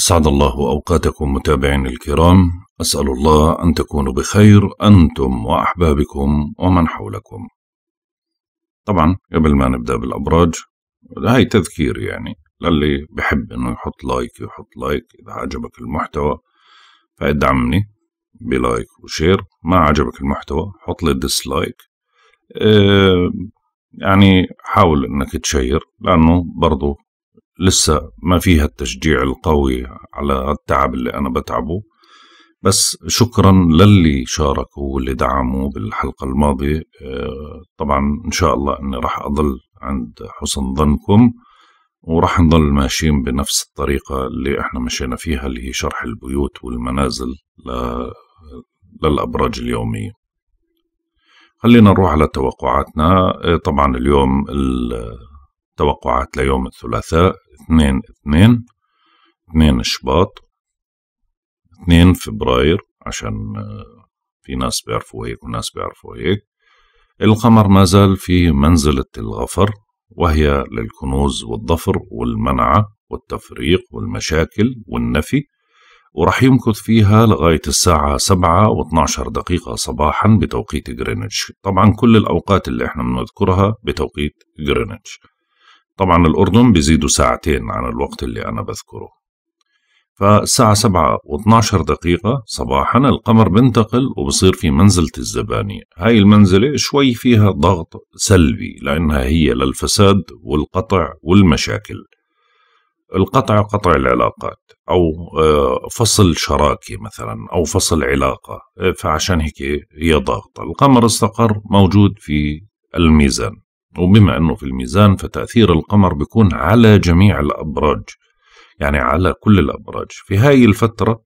أسعد الله أوقاتكم متابعين الكرام أسأل الله أن تكونوا بخير أنتم وأحبابكم ومن حولكم طبعا قبل ما نبدأ بالأبراج هاي تذكير يعني للي بحب أنه يحط لايك يحط لايك إذا عجبك المحتوى فادعمني بلايك وشير ما عجبك المحتوى حط لي ديسلايك اه يعني حاول انك تشير لانه برضو لسه ما فيها التشجيع القوي على التعب اللي أنا بتعبه بس شكرا للي شاركوا واللي دعموا بالحلقة الماضية آه، طبعا إن شاء الله أني راح أضل عند حسن ظنكم وراح نضل ماشيين بنفس الطريقة اللي احنا مشينا فيها اللي هي شرح البيوت والمنازل ل... للأبراج اليومية خلينا نروح على توقعاتنا آه، طبعا اليوم التوقعات ليوم الثلاثاء اتنين اتنين اتنين شباط اتنين فبراير عشان آه، في ناس بيعرفوا هيك وناس بيعرفوا هيك القمر ما زال في منزلة الغفر وهي للكنوز والظفر والمنعة والتفريق والمشاكل والنفي ورح يمكث فيها لغاية الساعة سبعة واثناشر دقيقة صباحا بتوقيت جرينتش طبعا كل الأوقات اللي احنا بنذكرها بتوقيت جرينتش طبعا الأردن بيزيدوا ساعتين عن الوقت اللي أنا بذكره فالساعة واثناشر دقيقة صباحا القمر بنتقل وبصير في منزلة الزبانية هاي المنزلة شوي فيها ضغط سلبي لأنها هي للفساد والقطع والمشاكل القطع قطع العلاقات أو آه، فصل شراكة مثلا أو فصل علاقة آه، فعشان هيك هي ضغط القمر استقر موجود في الميزان وبما أنه في الميزان فتأثير القمر بيكون على جميع الأبراج يعني على كل الأبراج في هاي الفترة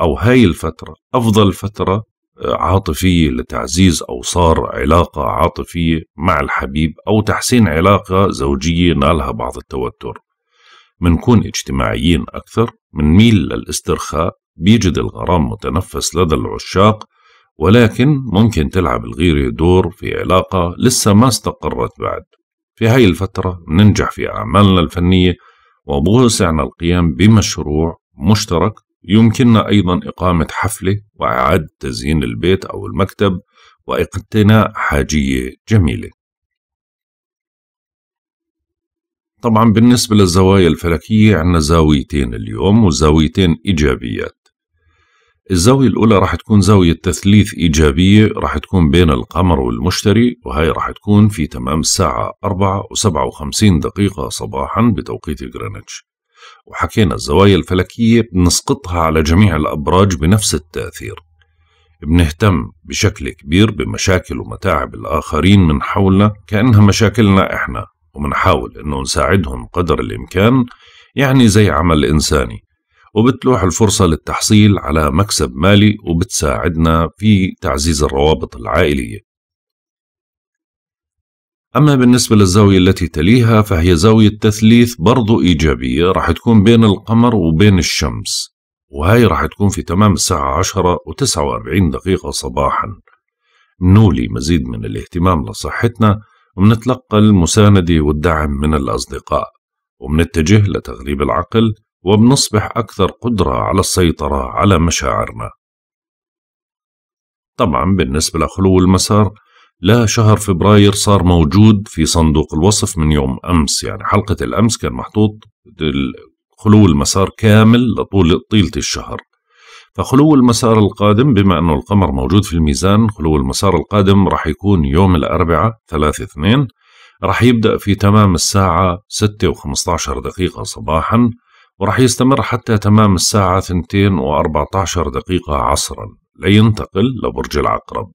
أو هاي الفترة أفضل فترة آه، عاطفية لتعزيز أوصار علاقة عاطفية مع الحبيب أو تحسين علاقة زوجية نالها بعض التوتر منكون اجتماعيين أكثر ميل للاسترخاء بيجد الغرام متنفس لدى العشاق ولكن ممكن تلعب الغيرة دور في علاقة لسه ما استقرت بعد في هاي الفترة ننجح في أعمالنا الفنية وبوسعنا القيام بمشروع مشترك يمكننا أيضا إقامة حفلة وإعادة تزيين البيت أو المكتب واقتناء حاجية جميلة طبعا بالنسبة للزوايا الفلكية عندنا زاويتين اليوم وزاويتين إيجابيات الزاوية الأولى راح تكون زاوية تثليث إيجابية راح تكون بين القمر والمشتري وهي راح تكون في تمام الساعة 4 و57 دقيقة صباحا بتوقيت غرينتش وحكينا الزوايا الفلكية بنسقطها على جميع الأبراج بنفس التأثير بنهتم بشكل كبير بمشاكل ومتاعب الآخرين من حولنا كأنها مشاكلنا إحنا وبنحاول إنه نساعدهم قدر الإمكان يعني زي عمل إنساني وبتلوح الفرصة للتحصيل على مكسب مالي وبتساعدنا في تعزيز الروابط العائلية أما بالنسبة للزاوية التي تليها فهي زاوية تثليث برضو إيجابية راح تكون بين القمر وبين الشمس وهي راح تكون في تمام الساعة 10 و 49 دقيقة صباحا نولي مزيد من الاهتمام لصحتنا ومنتلقى المساندة والدعم من الأصدقاء ومنتجه لتغليب العقل وبنصبح أكثر قدرة على السيطرة على مشاعرنا طبعا بالنسبة لخلو المسار لا شهر فبراير صار موجود في صندوق الوصف من يوم أمس يعني حلقة الأمس كان محطوط خلو المسار كامل لطول طيلة الشهر فخلو المسار القادم بما أنه القمر موجود في الميزان خلو المسار القادم راح يكون يوم الأربعاء 3 2 راح يبدأ في تمام الساعة ستة وخمسة عشر دقيقة صباحا وراح يستمر حتى تمام الساعة 2 و14 دقيقة عصرا لينتقل لبرج العقرب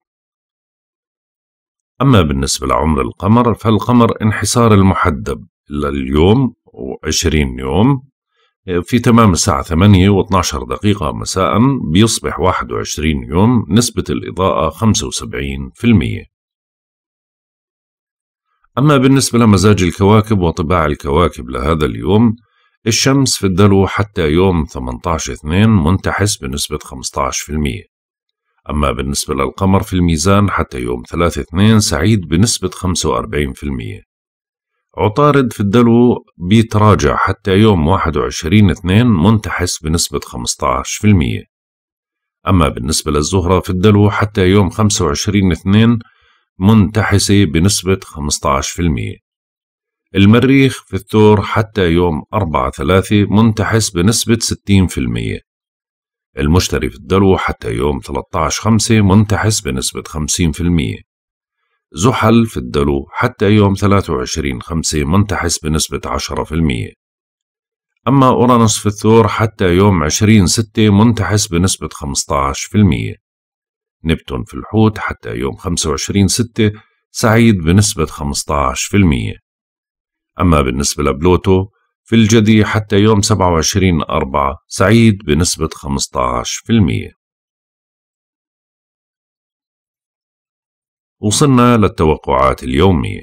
أما بالنسبة لعمر القمر فالقمر انحسار المحدب لليوم وعشرين و20 يوم في تمام الساعة 8 و12 دقيقة مساء بيصبح 21 يوم نسبة الإضاءة 75% أما بالنسبة لمزاج الكواكب وطباع الكواكب لهذا اليوم الشمس في الدلو حتى يوم 18/2 منتحس بنسبة 15%. أما بالنسبة للقمر في الميزان حتى يوم 3/2 سعيد بنسبة 45%. عطارد في الدلو بيتراجع حتى يوم 21 2 منتحس بنسبة 15% أما بالنسبة للزهرة في الدلو حتى يوم 25 2 منتحسة بنسبة 15% المريخ في الثور حتى يوم 4 3 منتحس بنسبة 60% المشتري في الدلو حتى يوم 13 5 منتحس بنسبة 50% زحل في الدلو حتى يوم 23 5 منتحس بنسبة 10% أما أورانوس في الثور حتى يوم 20 6 منتحس بنسبة 15% نبتون في الحوت حتى يوم 25 6 سعيد بنسبة 15% أما بالنسبة لبلوتو في الجدي حتى يوم 27 أربعة سعيد بنسبة 15% وصلنا للتوقعات اليومية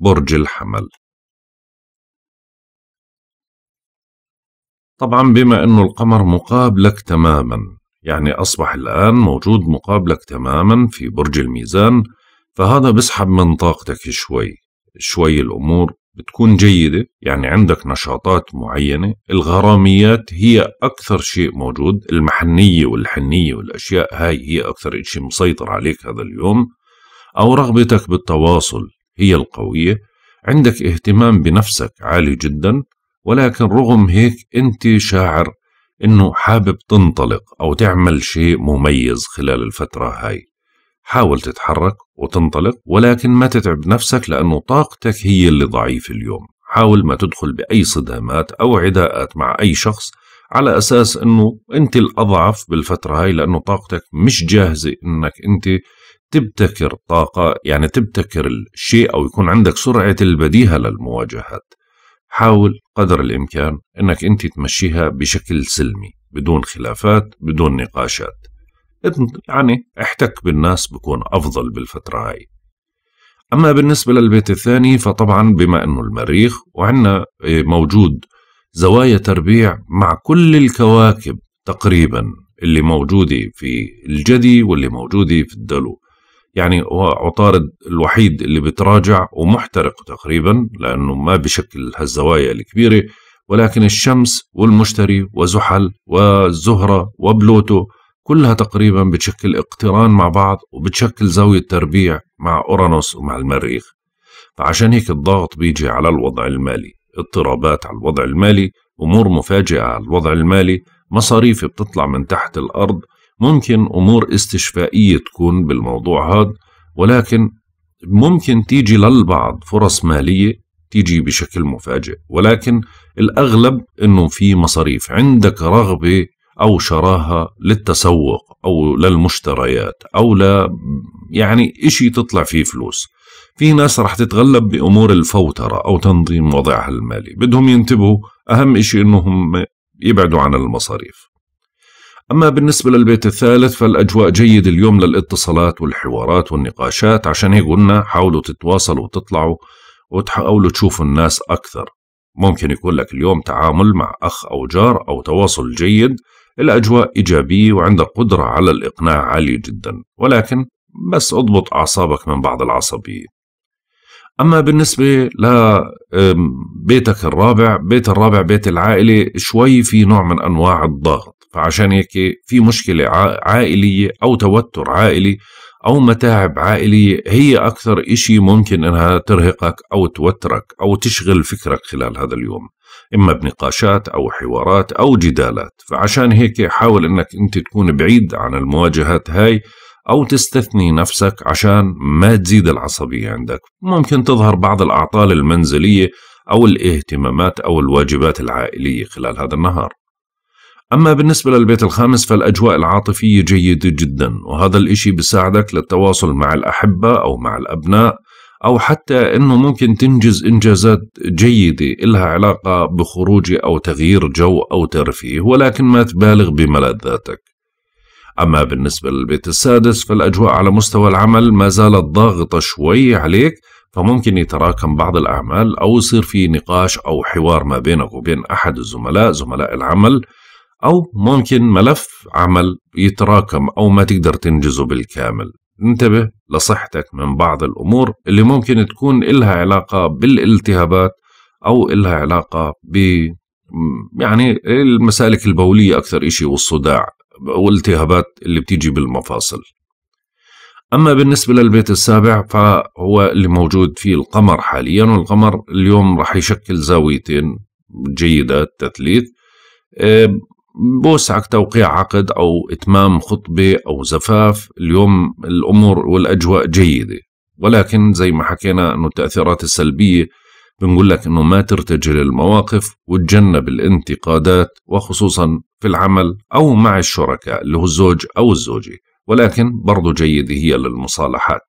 برج الحمل طبعا بما أنه القمر مقابلك تماما يعني أصبح الآن موجود مقابلك تماما في برج الميزان فهذا بسحب من طاقتك شوي شوي الأمور بتكون جيدة يعني عندك نشاطات معينة الغراميات هي أكثر شيء موجود المحنية والحنية والأشياء هاي هي أكثر شيء مسيطر عليك هذا اليوم أو رغبتك بالتواصل هي القوية عندك اهتمام بنفسك عالي جدا ولكن رغم هيك أنت شاعر أنه حابب تنطلق أو تعمل شيء مميز خلال الفترة هاي حاول تتحرك وتنطلق ولكن ما تتعب نفسك لأنه طاقتك هي اللي ضعيفة اليوم حاول ما تدخل بأي صدامات أو عداءات مع أي شخص على أساس أنه أنت الأضعف بالفترة هاي لأنه طاقتك مش جاهزة أنك أنت تبتكر طاقة يعني تبتكر الشيء أو يكون عندك سرعة البديهة للمواجهات حاول قدر الإمكان أنك أنت تمشيها بشكل سلمي بدون خلافات بدون نقاشات يعني احتك بالناس بكون أفضل بالفترة هاي أما بالنسبة للبيت الثاني فطبعا بما أنه المريخ وعندنا إيه، موجود زوايا تربيع مع كل الكواكب تقريبا اللي موجودة في الجدي واللي موجودة في الدلو يعني هو عطارد الوحيد اللي بتراجع ومحترق تقريبا لأنه ما بشكل هالزوايا الكبيرة ولكن الشمس والمشتري وزحل والزهرة وبلوتو كلها تقريبا بتشكل اقتران مع بعض وبتشكل زاوية تربيع مع أورانوس ومع المريخ فعشان هيك الضغط بيجي على الوضع المالي اضطرابات على الوضع المالي أمور مفاجئة على الوضع المالي مصاريف بتطلع من تحت الأرض ممكن أمور استشفائية تكون بالموضوع هذا ولكن ممكن تيجي للبعض فرص مالية تيجي بشكل مفاجئ ولكن الأغلب أنه في مصاريف عندك رغبة أو شراها للتسوق أو للمشتريات أو لا يعني إشي تطلع فيه فلوس في ناس رح تتغلب بأمور الفوترة أو تنظيم وضعها المالي بدهم ينتبهوا أهم إشي إنهم يبعدوا عن المصاريف أما بالنسبة للبيت الثالث فالأجواء جيد اليوم للاتصالات والحوارات والنقاشات عشان هيك قلنا حاولوا تتواصلوا وتطلعوا وتحاولوا تشوفوا الناس أكثر ممكن يكون لك اليوم تعامل مع أخ أو جار أو تواصل جيد الأجواء إيجابية وعندك قدرة على الإقناع عالية جدا ولكن بس اضبط أعصابك من بعض العصبية أما بالنسبة لبيتك الرابع بيت الرابع بيت العائلة شوي في نوع من أنواع الضغط فعشان هيك في مشكلة عائلية أو توتر عائلي أو متاعب عائلية هي أكثر إشي ممكن أنها ترهقك أو توترك أو تشغل فكرك خلال هذا اليوم إما بنقاشات أو حوارات أو جدالات فعشان هيك حاول أنك أنت تكون بعيد عن المواجهات هاي أو تستثني نفسك عشان ما تزيد العصبية عندك ممكن تظهر بعض الأعطال المنزلية أو الاهتمامات أو الواجبات العائلية خلال هذا النهار أما بالنسبة للبيت الخامس فالأجواء العاطفية جيدة جدا وهذا الإشي بيساعدك للتواصل مع الأحبة أو مع الأبناء أو حتى أنه ممكن تنجز إنجازات جيدة إلها علاقة بخروج أو تغيير جو أو ترفيه ولكن ما تبالغ بملذاتك أما بالنسبة للبيت السادس فالأجواء على مستوى العمل ما زالت ضاغطة شوي عليك فممكن يتراكم بعض الأعمال أو يصير في نقاش أو حوار ما بينك وبين أحد الزملاء زملاء العمل أو ممكن ملف عمل يتراكم أو ما تقدر تنجزه بالكامل انتبه لصحتك من بعض الأمور اللي ممكن تكون إلها علاقة بالالتهابات أو إلها علاقة ب يعني المسالك البولية أكثر إشي والصداع والالتهابات اللي بتيجي بالمفاصل أما بالنسبة للبيت السابع فهو اللي موجود فيه القمر حاليا والقمر اليوم راح يشكل زاويتين جيدة تثليث بوسعك توقيع عقد أو إتمام خطبة أو زفاف اليوم الأمور والأجواء جيدة ولكن زي ما حكينا أنه التأثيرات السلبية بنقول لك أنه ما ترتجل المواقف وتجنب الانتقادات وخصوصا في العمل أو مع الشركاء اللي هو الزوج أو الزوجة ولكن برضو جيدة هي للمصالحات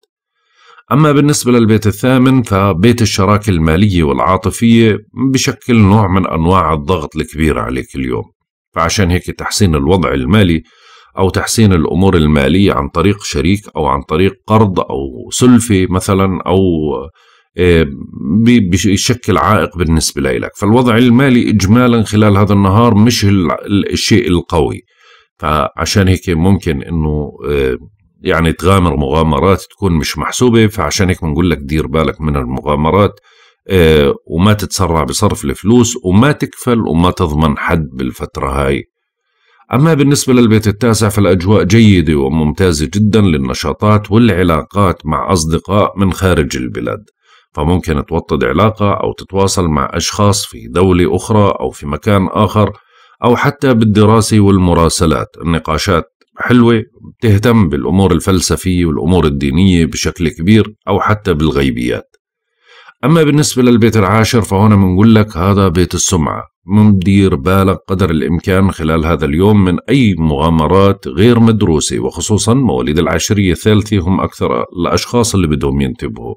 أما بالنسبة للبيت الثامن فبيت الشراكة المالية والعاطفية بشكل نوع من أنواع الضغط الكبير عليك اليوم فعشان هيك تحسين الوضع المالي أو تحسين الأمور المالية عن طريق شريك أو عن طريق قرض أو سلفة مثلا أو آه، بيشكل عائق بالنسبة لك فالوضع المالي إجمالا خلال هذا النهار مش الشيء القوي فعشان هيك ممكن أنه آه، يعني تغامر مغامرات تكون مش محسوبة فعشان هيك بنقول لك دير بالك من المغامرات آه، وما تتسرع بصرف الفلوس وما تكفل وما تضمن حد بالفترة هاي أما بالنسبة للبيت التاسع فالأجواء جيدة وممتازة جدا للنشاطات والعلاقات مع أصدقاء من خارج البلاد فممكن توطد علاقة أو تتواصل مع أشخاص في دولة أخرى أو في مكان آخر أو حتى بالدراسة والمراسلات النقاشات حلوة بتهتم بالأمور الفلسفية والأمور الدينية بشكل كبير أو حتى بالغيبيات أما بالنسبة للبيت العاشر فهنا بنقول لك هذا بيت السمعة مدير بالك قدر الإمكان خلال هذا اليوم من أي مغامرات غير مدروسة وخصوصا مواليد العشرية الثالثة هم أكثر الأشخاص اللي بدهم ينتبهوا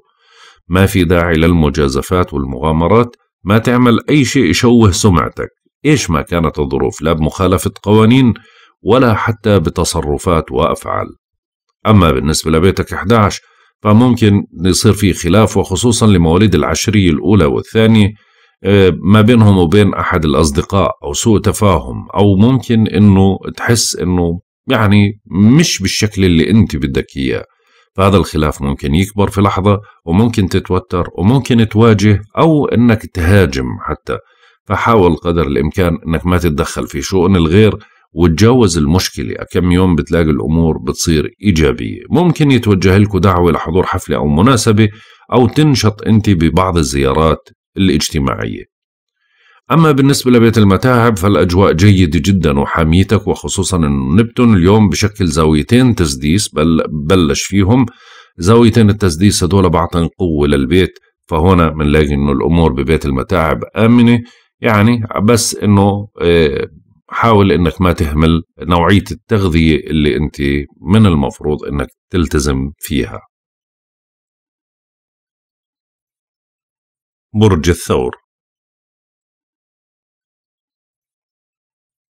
ما في داعي للمجازفات والمغامرات ما تعمل أي شيء يشوه سمعتك إيش ما كانت الظروف لا بمخالفة قوانين ولا حتى بتصرفات وأفعال أما بالنسبة لبيتك 11 فممكن يصير في خلاف وخصوصا لمواليد العشرية الأولى والثانية آه، ما بينهم وبين أحد الأصدقاء أو سوء تفاهم أو ممكن أنه تحس أنه يعني مش بالشكل اللي أنت بدك إياه فهذا الخلاف ممكن يكبر في لحظة وممكن تتوتر وممكن تواجه أو أنك تهاجم حتى فحاول قدر الإمكان أنك ما تتدخل في شؤون الغير وتجاوز المشكلة كم يوم بتلاقي الأمور بتصير إيجابية ممكن يتوجه لكم دعوة لحضور حفلة أو مناسبة أو تنشط أنت ببعض الزيارات الاجتماعية أما بالنسبة لبيت المتاعب فالأجواء جيدة جدا وحاميتك وخصوصا أن نبتون اليوم بشكل زاويتين تسديس بل بلش فيهم زاويتين التسديس هدول بعطن قوة للبيت فهنا بنلاقي انه الامور ببيت المتاعب امنه يعني بس انه آه، حاول انك ما تهمل نوعيه التغذيه اللي انت من المفروض انك تلتزم فيها. برج الثور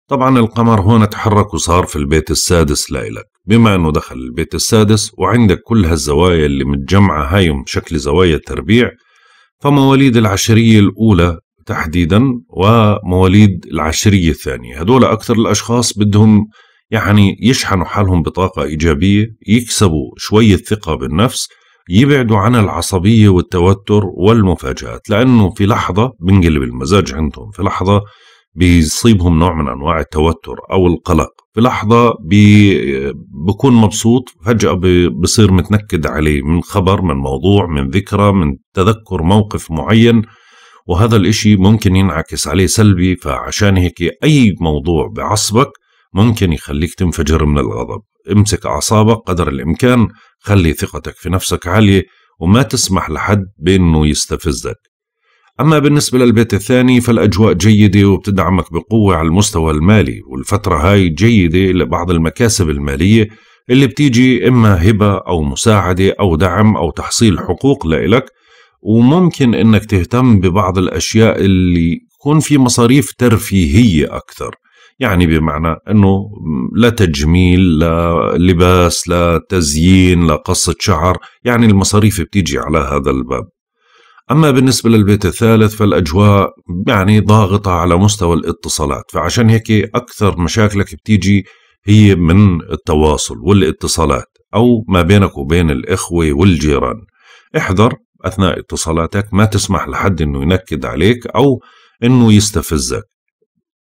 طبعا القمر هون تحرك وصار في البيت السادس لإلك بما أنه دخل البيت السادس وعندك كل هالزوايا اللي متجمعة هاي بشكل زوايا تربيع فمواليد العشرية الأولى تحديدا ومواليد العشرية الثانية هدول أكثر الأشخاص بدهم يعني يشحنوا حالهم بطاقة إيجابية يكسبوا شوية ثقة بالنفس يبعدوا عن العصبية والتوتر والمفاجآت لأنه في لحظة بنقلب المزاج عندهم في لحظة بيصيبهم نوع من أنواع التوتر أو القلق في لحظة بي بكون مبسوط فجأة بصير متنكد عليه من خبر من موضوع من ذكرى من تذكر موقف معين وهذا الإشي ممكن ينعكس عليه سلبي فعشان هيك أي موضوع بعصبك ممكن يخليك تنفجر من الغضب امسك أعصابك قدر الإمكان خلي ثقتك في نفسك عالية وما تسمح لحد بأنه يستفزك أما بالنسبة للبيت الثاني فالأجواء جيدة وبتدعمك بقوة على المستوى المالي والفترة هاي جيدة لبعض المكاسب المالية اللي بتيجي إما هبة أو مساعدة أو دعم أو تحصيل حقوق لإلك وممكن انك تهتم ببعض الاشياء اللي يكون في مصاريف ترفيهيه اكثر يعني بمعنى انه لا تجميل لا لباس لا تزيين لا قصه شعر يعني المصاريف بتيجي على هذا الباب اما بالنسبه للبيت الثالث فالاجواء يعني ضاغطه على مستوى الاتصالات فعشان هيك اكثر مشاكلك بتيجي هي من التواصل والاتصالات او ما بينك وبين الاخوه والجيران احذر أثناء اتصالاتك ما تسمح لحد أنه ينكد عليك أو أنه يستفزك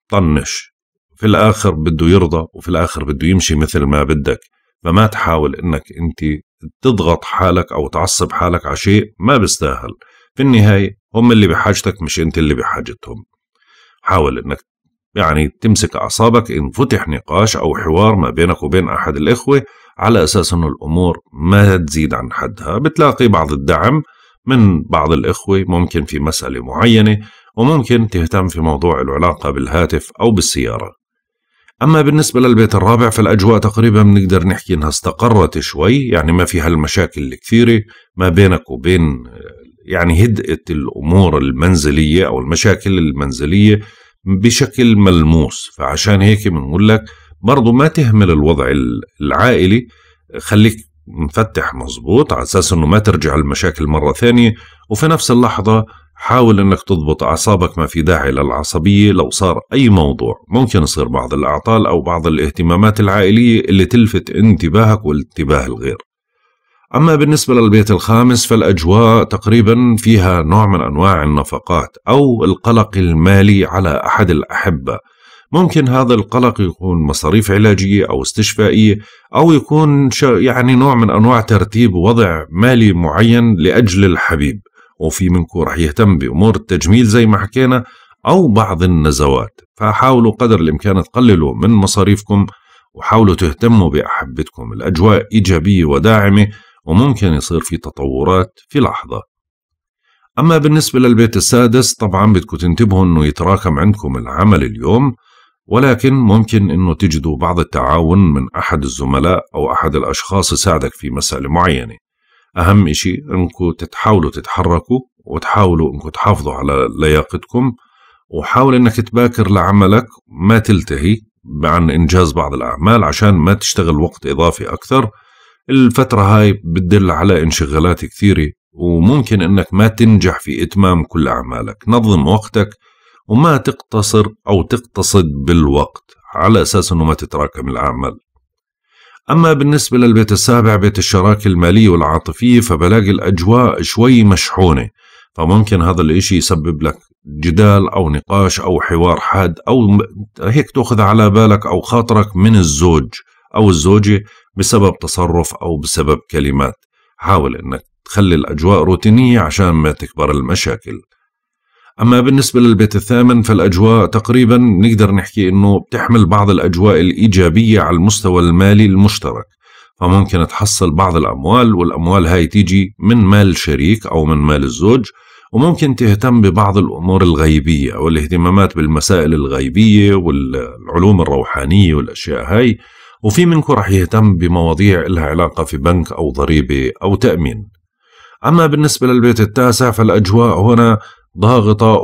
طنش في الآخر بده يرضى وفي الآخر بده يمشي مثل ما بدك فما تحاول أنك أنت تضغط حالك أو تعصب حالك على شيء ما بيستاهل في النهاية هم اللي بحاجتك مش أنت اللي بحاجتهم حاول أنك يعني تمسك أعصابك إن فتح نقاش أو حوار ما بينك وبين أحد الإخوة على أساس أنه الأمور ما تزيد عن حدها بتلاقي بعض الدعم من بعض الإخوة ممكن في مسألة معينة وممكن تهتم في موضوع العلاقة بالهاتف أو بالسيارة أما بالنسبة للبيت الرابع فالأجواء تقريبا بنقدر نحكي إنها استقرت شوي يعني ما فيها المشاكل الكثيرة ما بينك وبين يعني هدأت الأمور المنزلية أو المشاكل المنزلية بشكل ملموس فعشان هيك بنقول لك برضو ما تهمل الوضع العائلي خليك مفتح مظبوط على اساس انه ما ترجع المشاكل مره ثانيه وفي نفس اللحظه حاول انك تضبط اعصابك ما في داعي للعصبيه لو صار اي موضوع ممكن يصير بعض الاعطال او بعض الاهتمامات العائليه اللي تلفت انتباهك وانتباه الغير اما بالنسبه للبيت الخامس فالاجواء تقريبا فيها نوع من انواع النفقات او القلق المالي على احد الاحبه ممكن هذا القلق يكون مصاريف علاجية أو استشفائية أو يكون يعني نوع من أنواع ترتيب وضع مالي معين لأجل الحبيب وفي منكم رح يهتم بأمور التجميل زي ما حكينا أو بعض النزوات فحاولوا قدر الإمكان تقللوا من مصاريفكم وحاولوا تهتموا بأحبتكم الأجواء إيجابية وداعمة وممكن يصير في تطورات في لحظة أما بالنسبة للبيت السادس طبعا بدكم تنتبهوا أنه يتراكم عندكم العمل اليوم ولكن ممكن أنه تجدوا بعض التعاون من أحد الزملاء أو أحد الأشخاص يساعدك في مسألة معينة أهم شيء أنكم تتحاولوا تتحركوا وتحاولوا أنكم تحافظوا على لياقتكم وحاول أنك تباكر لعملك ما تلتهي عن إنجاز بعض الأعمال عشان ما تشتغل وقت إضافي أكثر الفترة هاي بتدل على انشغالات كثيرة وممكن أنك ما تنجح في إتمام كل أعمالك نظم وقتك وما تقتصر أو تقتصد بالوقت على أساس أنه ما تتراكم الأعمال أما بالنسبة للبيت السابع بيت الشراكة المالية والعاطفية فبلاقي الأجواء شوي مشحونة فممكن هذا الإشي يسبب لك جدال أو نقاش أو حوار حاد أو هيك تأخذ على بالك أو خاطرك من الزوج أو الزوجة بسبب تصرف أو بسبب كلمات حاول أنك تخلي الأجواء روتينية عشان ما تكبر المشاكل أما بالنسبة للبيت الثامن فالأجواء تقريبا نقدر نحكي أنه بتحمل بعض الأجواء الإيجابية على المستوى المالي المشترك فممكن تحصل بعض الأموال والأموال هاي تيجي من مال الشريك أو من مال الزوج وممكن تهتم ببعض الأمور الغيبية أو الاهتمامات بالمسائل الغيبية والعلوم الروحانية والأشياء هاي وفي منكم رح يهتم بمواضيع لها علاقة في بنك أو ضريبة أو تأمين أما بالنسبة للبيت التاسع فالأجواء هنا ضاغطة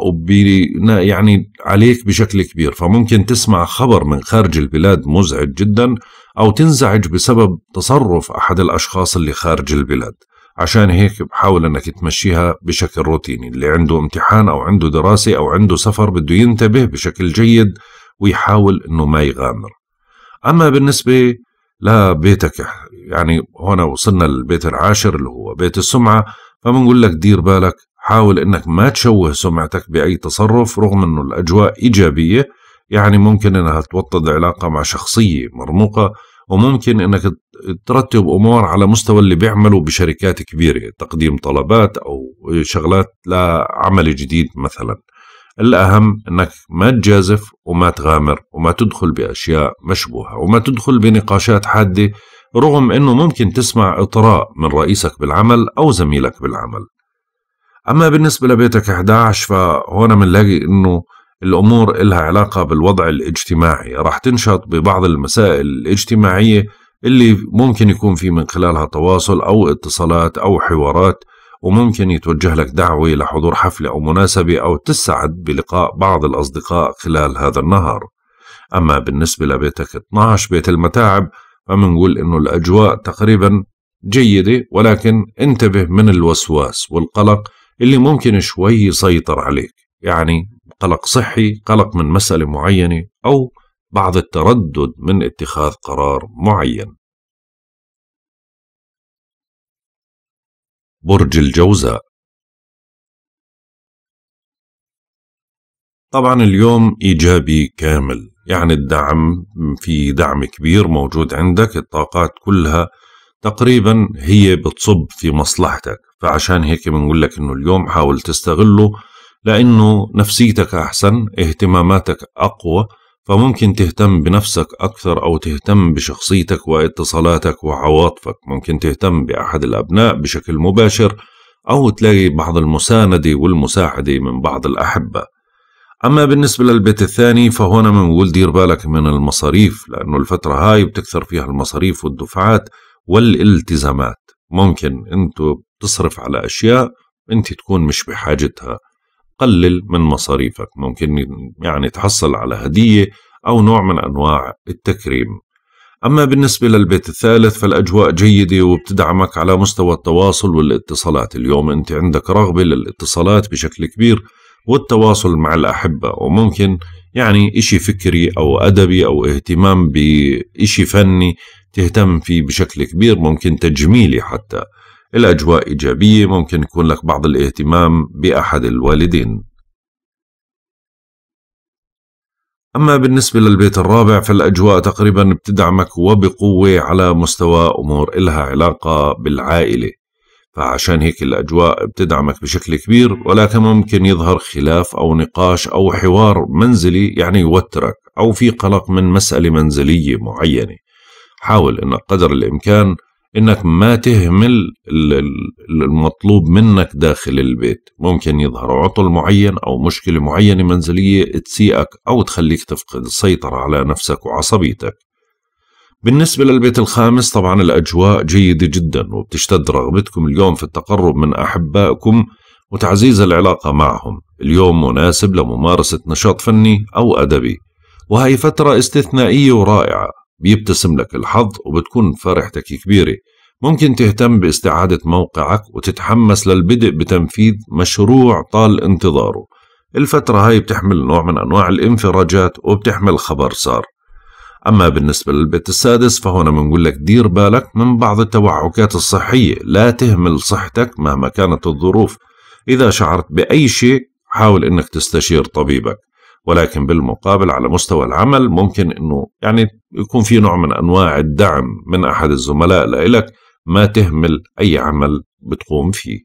يعني عليك بشكل كبير فممكن تسمع خبر من خارج البلاد مزعج جدا أو تنزعج بسبب تصرف أحد الأشخاص اللي خارج البلاد عشان هيك بحاول انك تمشيها بشكل روتيني اللي عنده امتحان او عنده دراسة او عنده سفر بده ينتبه بشكل جيد ويحاول انه ما يغامر اما بالنسبة لبيتك يعني هنا وصلنا للبيت العاشر اللي هو بيت السمعة فبنقول لك دير بالك حاول انك ما تشوه سمعتك باي تصرف رغم انه الاجواء ايجابيه يعني ممكن انها توطد علاقه مع شخصيه مرموقه وممكن انك ترتب امور على مستوى اللي بيعملوا بشركات كبيره تقديم طلبات او شغلات لعمل جديد مثلا الاهم انك ما تجازف وما تغامر وما تدخل باشياء مشبوهه وما تدخل بنقاشات حاده رغم انه ممكن تسمع اطراء من رئيسك بالعمل او زميلك بالعمل أما بالنسبة لبيتك 11 فهون بنلاقي إنه الأمور إلها علاقة بالوضع الاجتماعي راح تنشط ببعض المسائل الاجتماعية اللي ممكن يكون في من خلالها تواصل أو اتصالات أو حوارات وممكن يتوجه لك دعوة لحضور حفلة أو مناسبة أو تسعد بلقاء بعض الأصدقاء خلال هذا النهار أما بالنسبة لبيتك 12 بيت المتاعب فمنقول إنه الأجواء تقريبا جيدة ولكن انتبه من الوسواس والقلق اللي ممكن شوي يسيطر عليك يعني قلق صحي قلق من مسألة معينة أو بعض التردد من اتخاذ قرار معين برج الجوزاء طبعا اليوم إيجابي كامل يعني الدعم في دعم كبير موجود عندك الطاقات كلها تقريبا هي بتصب في مصلحتك فعشان هيك بنقول لك انه اليوم حاول تستغله لانه نفسيتك احسن اهتماماتك اقوى فممكن تهتم بنفسك أكثر أو تهتم بشخصيتك واتصالاتك وعواطفك ممكن تهتم بأحد الأبناء بشكل مباشر أو تلاقي بعض المساندة والمساعدة من بعض الأحبة أما بالنسبة للبيت الثاني فهنا بنقول دير بالك من المصاريف لأنه الفترة هاي بتكثر فيها المصاريف والدفعات والالتزامات ممكن انتو تصرف على اشياء انت تكون مش بحاجتها قلل من مصاريفك ممكن يعني تحصل على هدية أو نوع من أنواع التكريم أما بالنسبة للبيت الثالث فالأجواء جيدة وبتدعمك على مستوى التواصل والاتصالات اليوم أنت عندك رغبة للاتصالات بشكل كبير والتواصل مع الأحبة وممكن يعني إشي فكري أو أدبي أو اهتمام بإشي فني تهتم فيه بشكل كبير ممكن تجميلي حتى الأجواء إيجابية ممكن يكون لك بعض الاهتمام بأحد الوالدين أما بالنسبة للبيت الرابع فالأجواء تقريبا بتدعمك وبقوة على مستوى أمور إلها علاقة بالعائلة فعشان هيك الأجواء بتدعمك بشكل كبير ولكن ممكن يظهر خلاف أو نقاش أو حوار منزلي يعني يوترك أو في قلق من مسألة منزلية معينة حاول انك قدر الامكان انك ما تهمل المطلوب منك داخل البيت ممكن يظهر عطل معين او مشكله معينه منزليه تسيئك او تخليك تفقد السيطره على نفسك وعصبيتك بالنسبة للبيت الخامس طبعا الأجواء جيدة جدا وبتشتد رغبتكم اليوم في التقرب من أحبائكم وتعزيز العلاقة معهم اليوم مناسب لممارسة نشاط فني أو أدبي وهي فترة استثنائية ورائعة بيبتسم لك الحظ وبتكون فرحتك كبيرة ممكن تهتم باستعادة موقعك وتتحمس للبدء بتنفيذ مشروع طال انتظاره الفترة هاي بتحمل نوع من أنواع الانفراجات وبتحمل خبر صار أما بالنسبة للبيت السادس فهنا بنقول لك دير بالك من بعض التوعكات الصحية لا تهمل صحتك مهما كانت الظروف إذا شعرت بأي شيء حاول أنك تستشير طبيبك ولكن بالمقابل على مستوى العمل ممكن انه يعني يكون في نوع من انواع الدعم من احد الزملاء لإلك ما تهمل اي عمل بتقوم فيه.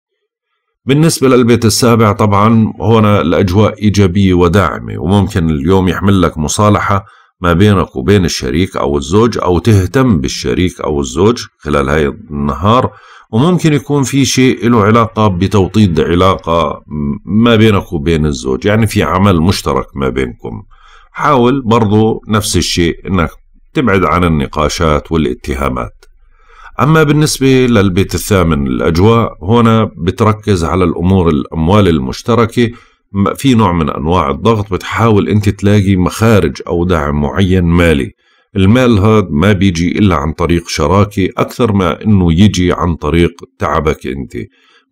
بالنسبة للبيت السابع طبعا هنا الاجواء ايجابية وداعمة وممكن اليوم يحمل لك مصالحة ما بينك وبين الشريك او الزوج او تهتم بالشريك او الزوج خلال هاي النهار وممكن يكون في شيء له علاقة بتوطيد علاقة ما بينك وبين الزوج يعني في عمل مشترك ما بينكم حاول برضو نفس الشيء انك تبعد عن النقاشات والاتهامات أما بالنسبة للبيت الثامن الأجواء هنا بتركز على الأمور الأموال المشتركة في نوع من أنواع الضغط بتحاول أنت تلاقي مخارج أو دعم معين مالي المال هذا ما بيجي إلا عن طريق شراكة أكثر ما أنه يجي عن طريق تعبك أنت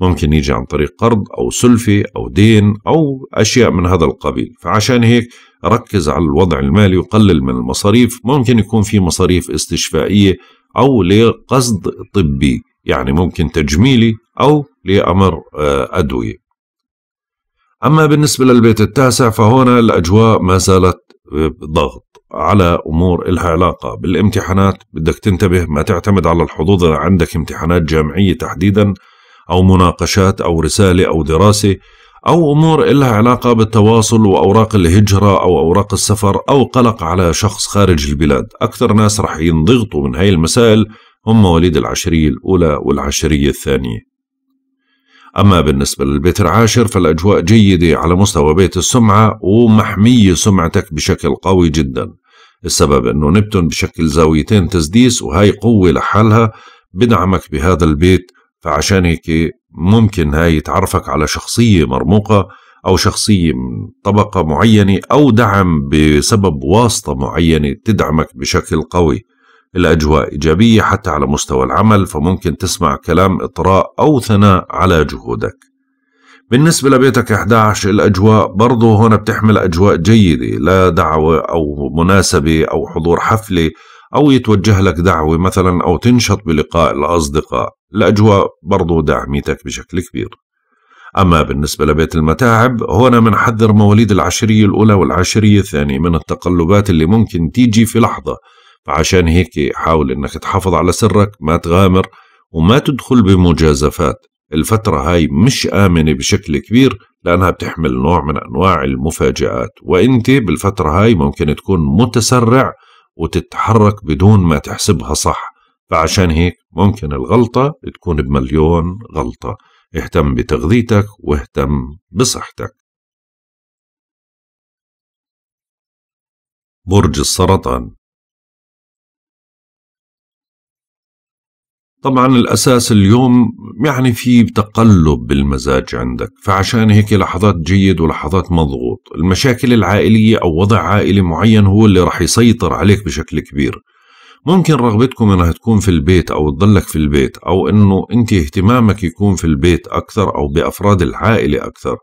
ممكن يجي عن طريق قرض أو سلفة أو دين أو أشياء من هذا القبيل فعشان هيك ركز على الوضع المالي وقلل من المصاريف ممكن يكون في مصاريف استشفائية أو لقصد طبي يعني ممكن تجميلي أو لأمر آه، أدوية أما بالنسبة للبيت التاسع فهنا الأجواء ما زالت آه، ضغط على امور إلها علاقه بالامتحانات بدك تنتبه ما تعتمد على الحظوظ اذا عندك امتحانات جامعيه تحديدا او مناقشات او رساله او دراسه أو أمور إلها علاقة بالتواصل وأوراق الهجرة أو أوراق السفر أو قلق على شخص خارج البلاد أكثر ناس رح ينضغطوا من هاي المسائل هم مواليد العشرية الأولى والعشرية الثانية أما بالنسبة للبيت العاشر فالأجواء جيدة على مستوى بيت السمعة ومحمية سمعتك بشكل قوي جدا السبب أنه نبتون بشكل زاويتين تسديس وهي قوة لحالها بدعمك بهذا البيت فعشان هيك ممكن هاي تعرفك على شخصية مرموقة أو شخصية من طبقة معينة أو دعم بسبب واسطة معينة تدعمك بشكل قوي الأجواء إيجابية حتى على مستوى العمل فممكن تسمع كلام إطراء أو ثناء على جهودك بالنسبة لبيتك 11 الأجواء برضو هنا بتحمل أجواء جيدة لا دعوة أو مناسبة أو حضور حفلة أو يتوجه لك دعوة مثلا أو تنشط بلقاء الأصدقاء الأجواء برضو داعميتك بشكل كبير أما بالنسبة لبيت المتاعب هنا منحذر مواليد العشرية الأولى والعشرية الثانية من التقلبات اللي ممكن تيجي في لحظة فعشان هيك حاول انك تحافظ على سرك ما تغامر وما تدخل بمجازفات الفترة هاي مش آمنة بشكل كبير لأنها بتحمل نوع من أنواع المفاجآت وإنت بالفترة هاي ممكن تكون متسرع وتتحرك بدون ما تحسبها صح فعشان هيك ممكن الغلطة تكون بمليون غلطة اهتم بتغذيتك واهتم بصحتك برج السرطان طبعا الأساس اليوم يعني في تقلب بالمزاج عندك فعشان هيك لحظات جيد ولحظات مضغوط المشاكل العائلية أو وضع عائلي معين هو اللي رح يسيطر عليك بشكل كبير ممكن رغبتكم انها تكون في البيت او تضلك في البيت او انه انت اهتمامك يكون في البيت اكثر او بافراد العائله اكثر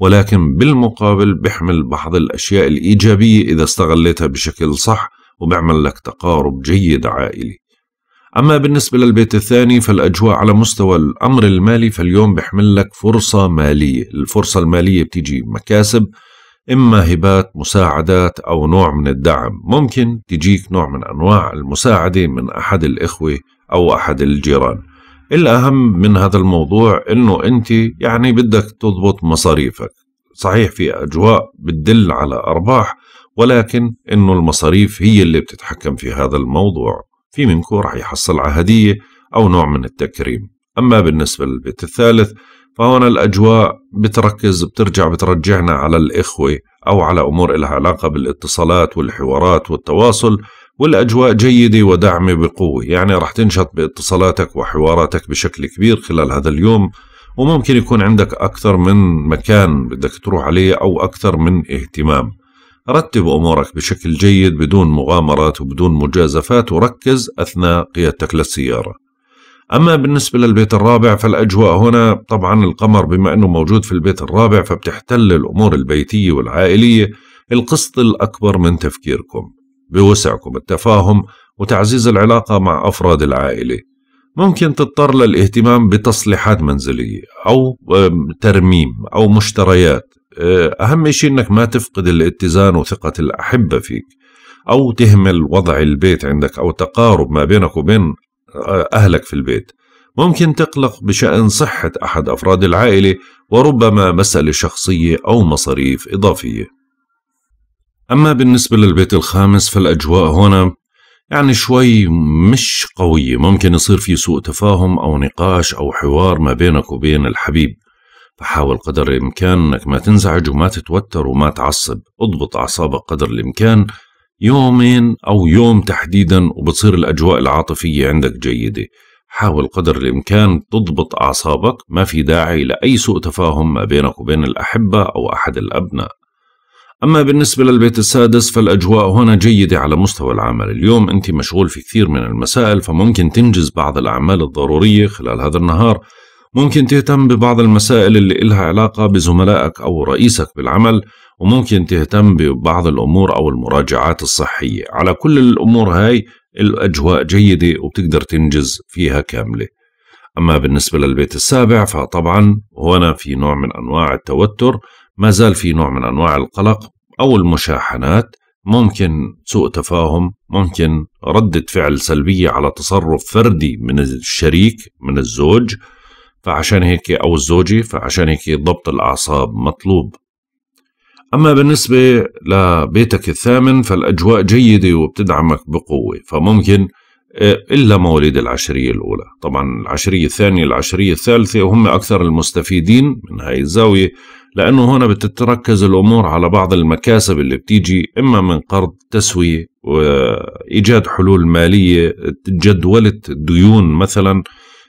ولكن بالمقابل بيحمل بعض الاشياء الايجابيه اذا استغليتها بشكل صح وبعمل لك تقارب جيد عائلي أما بالنسبة للبيت الثاني فالأجواء على مستوى الأمر المالي فاليوم بحمل لك فرصة مالية الفرصة المالية بتيجي مكاسب إما هبات مساعدات أو نوع من الدعم ممكن تجيك نوع من أنواع المساعدة من أحد الإخوة أو أحد الجيران الأهم من هذا الموضوع أنه أنت يعني بدك تضبط مصاريفك صحيح في أجواء بتدل على أرباح ولكن أنه المصاريف هي اللي بتتحكم في هذا الموضوع في منكم راح يحصل على هدية أو نوع من التكريم أما بالنسبة للبيت الثالث فهنا الأجواء بتركز بترجع بترجعنا على الإخوة أو على أمور إلها علاقة بالاتصالات والحوارات والتواصل والأجواء جيدة وداعمة بقوة يعني راح تنشط باتصالاتك وحواراتك بشكل كبير خلال هذا اليوم وممكن يكون عندك أكثر من مكان بدك تروح عليه أو أكثر من اهتمام رتب أمورك بشكل جيد بدون مغامرات وبدون مجازفات وركز أثناء قيادتك للسيارة أما بالنسبة للبيت الرابع فالأجواء هنا طبعا القمر بما أنه موجود في البيت الرابع فبتحتل الأمور البيتية والعائلية القسط الأكبر من تفكيركم بوسعكم التفاهم وتعزيز العلاقة مع أفراد العائلة ممكن تضطر للاهتمام بتصليحات منزلية أو ترميم أو مشتريات آه، أهم شيء أنك ما تفقد الاتزان وثقة الأحبة فيك أو تهمل وضع البيت عندك أو تقارب ما بينك وبين آه، أهلك في البيت ممكن تقلق بشأن صحة أحد أفراد العائلة وربما مسألة شخصية أو مصاريف إضافية أما بالنسبة للبيت الخامس فالأجواء هنا يعني شوي مش قوية ممكن يصير في سوء تفاهم أو نقاش أو حوار ما بينك وبين الحبيب فحاول قدر الإمكان أنك ما تنزعج وما تتوتر وما تعصب اضبط أعصابك قدر الإمكان يومين أو يوم تحديدا وبتصير الأجواء العاطفية عندك جيدة حاول قدر الإمكان تضبط أعصابك ما في داعي لأي سوء تفاهم ما بينك وبين الأحبة أو أحد الأبناء أما بالنسبة للبيت السادس فالأجواء هنا جيدة على مستوى العمل اليوم أنت مشغول في كثير من المسائل فممكن تنجز بعض الأعمال الضرورية خلال هذا النهار ممكن تهتم ببعض المسائل اللي إلها علاقة بزملائك أو رئيسك بالعمل وممكن تهتم ببعض الأمور أو المراجعات الصحية على كل الأمور هاي الأجواء جيدة وبتقدر تنجز فيها كاملة أما بالنسبة للبيت السابع فطبعا هنا في نوع من أنواع التوتر ما زال في نوع من أنواع القلق أو المشاحنات ممكن سوء تفاهم ممكن ردة فعل سلبية على تصرف فردي من الشريك من الزوج فعشان هيك أو الزوجة فعشان هيك ضبط الأعصاب مطلوب أما بالنسبة لبيتك الثامن فالأجواء جيدة وبتدعمك بقوة فممكن آه، إلا مواليد العشرية الأولى طبعا العشرية الثانية العشرية الثالثة وهم أكثر المستفيدين من هاي الزاوية لأنه هنا بتتركز الأمور على بعض المكاسب اللي بتيجي إما من قرض تسوية وإيجاد حلول مالية جدولة الديون مثلا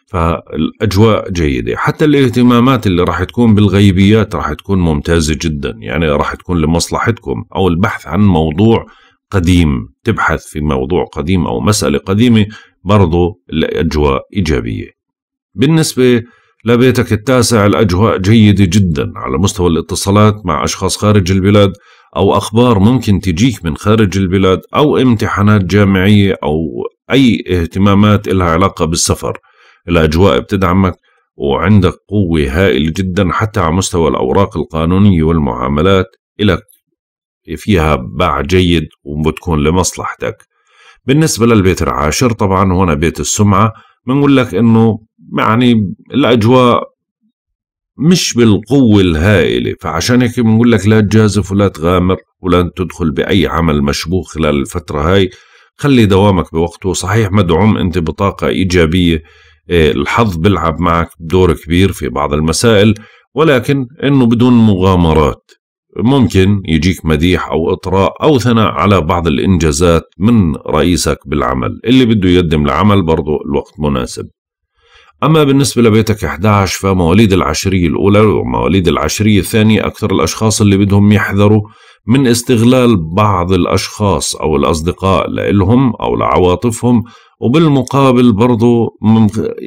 فالاجواء جيده حتى الاهتمامات اللي راح تكون بالغيبيات راح تكون ممتازه جدا يعني راح تكون لمصلحتكم او البحث عن موضوع قديم تبحث في موضوع قديم او مساله قديمه برضو الاجواء ايجابيه بالنسبه لبيتك التاسع الاجواء جيده جدا على مستوى الاتصالات مع اشخاص خارج البلاد او اخبار ممكن تجيك من خارج البلاد او امتحانات جامعيه او اي اهتمامات لها علاقه بالسفر الأجواء بتدعمك وعندك قوة هائلة جدا حتى على مستوى الأوراق القانونية والمعاملات إلك فيها باع جيد وبتكون لمصلحتك بالنسبة للبيت العاشر طبعا هنا بيت السمعة بنقول لك انه يعني الاجواء مش بالقوة الهائلة فعشان هيك بنقول لك لا تجازف ولا تغامر ولا تدخل بأي عمل مشبوه خلال الفترة هاي خلي دوامك بوقته صحيح مدعوم انت بطاقة ايجابية إيه، الحظ بيلعب معك دور كبير في بعض المسائل ولكن انه بدون مغامرات ممكن يجيك مديح او اطراء او ثناء على بعض الانجازات من رئيسك بالعمل اللي بده يقدم لعمل برضه الوقت مناسب أما بالنسبة لبيتك 11 فمواليد العشرية الأولى ومواليد العشرية الثانية أكثر الأشخاص اللي بدهم يحذروا من استغلال بعض الأشخاص أو الأصدقاء لإلهم أو لعواطفهم وبالمقابل برضو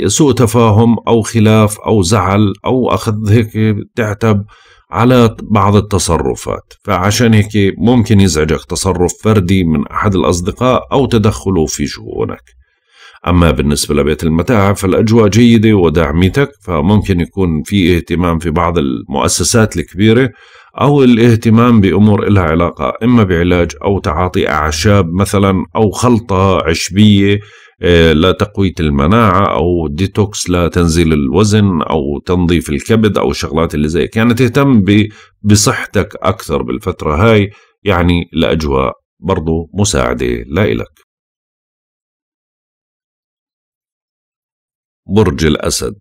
سوء تفاهم أو خلاف أو زعل أو أخذ هيك تعتب على بعض التصرفات فعشان هيك ممكن يزعجك تصرف فردي من أحد الأصدقاء أو تدخله في شؤونك أما بالنسبة لبيت المتاعب فالأجواء جيدة ودعمتك فممكن يكون في اهتمام في بعض المؤسسات الكبيرة أو الاهتمام بأمور إلها علاقة إما بعلاج أو تعاطي أعشاب مثلا أو خلطة عشبية آه، لتقوية المناعة أو ديتوكس لتنزيل الوزن أو تنظيف الكبد أو الشغلات اللي زي يعني تهتم بصحتك أكثر بالفترة هاي يعني لأجواء برضو مساعدة لإلك برج الأسد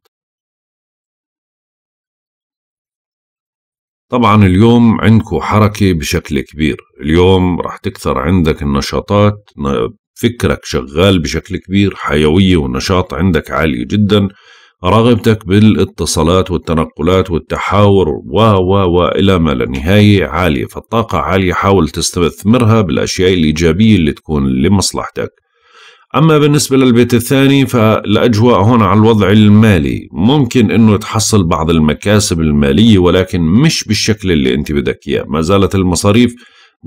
طبعا اليوم عندكم حركة بشكل كبير اليوم رح تكثر عندك النشاطات فكرك شغال بشكل كبير حيوية ونشاط عندك عالي جدا رغبتك بالاتصالات والتنقلات والتحاور و و و إلى ما لا نهايه عاليه، فالطاقه عاليه حاول تستثمرها بالاشياء الايجابيه اللي تكون لمصلحتك. أما بالنسبة للبيت الثاني فالأجواء هنا على الوضع المالي ممكن أنه تحصل بعض المكاسب المالية ولكن مش بالشكل اللي أنت بدك إياه ما زالت المصاريف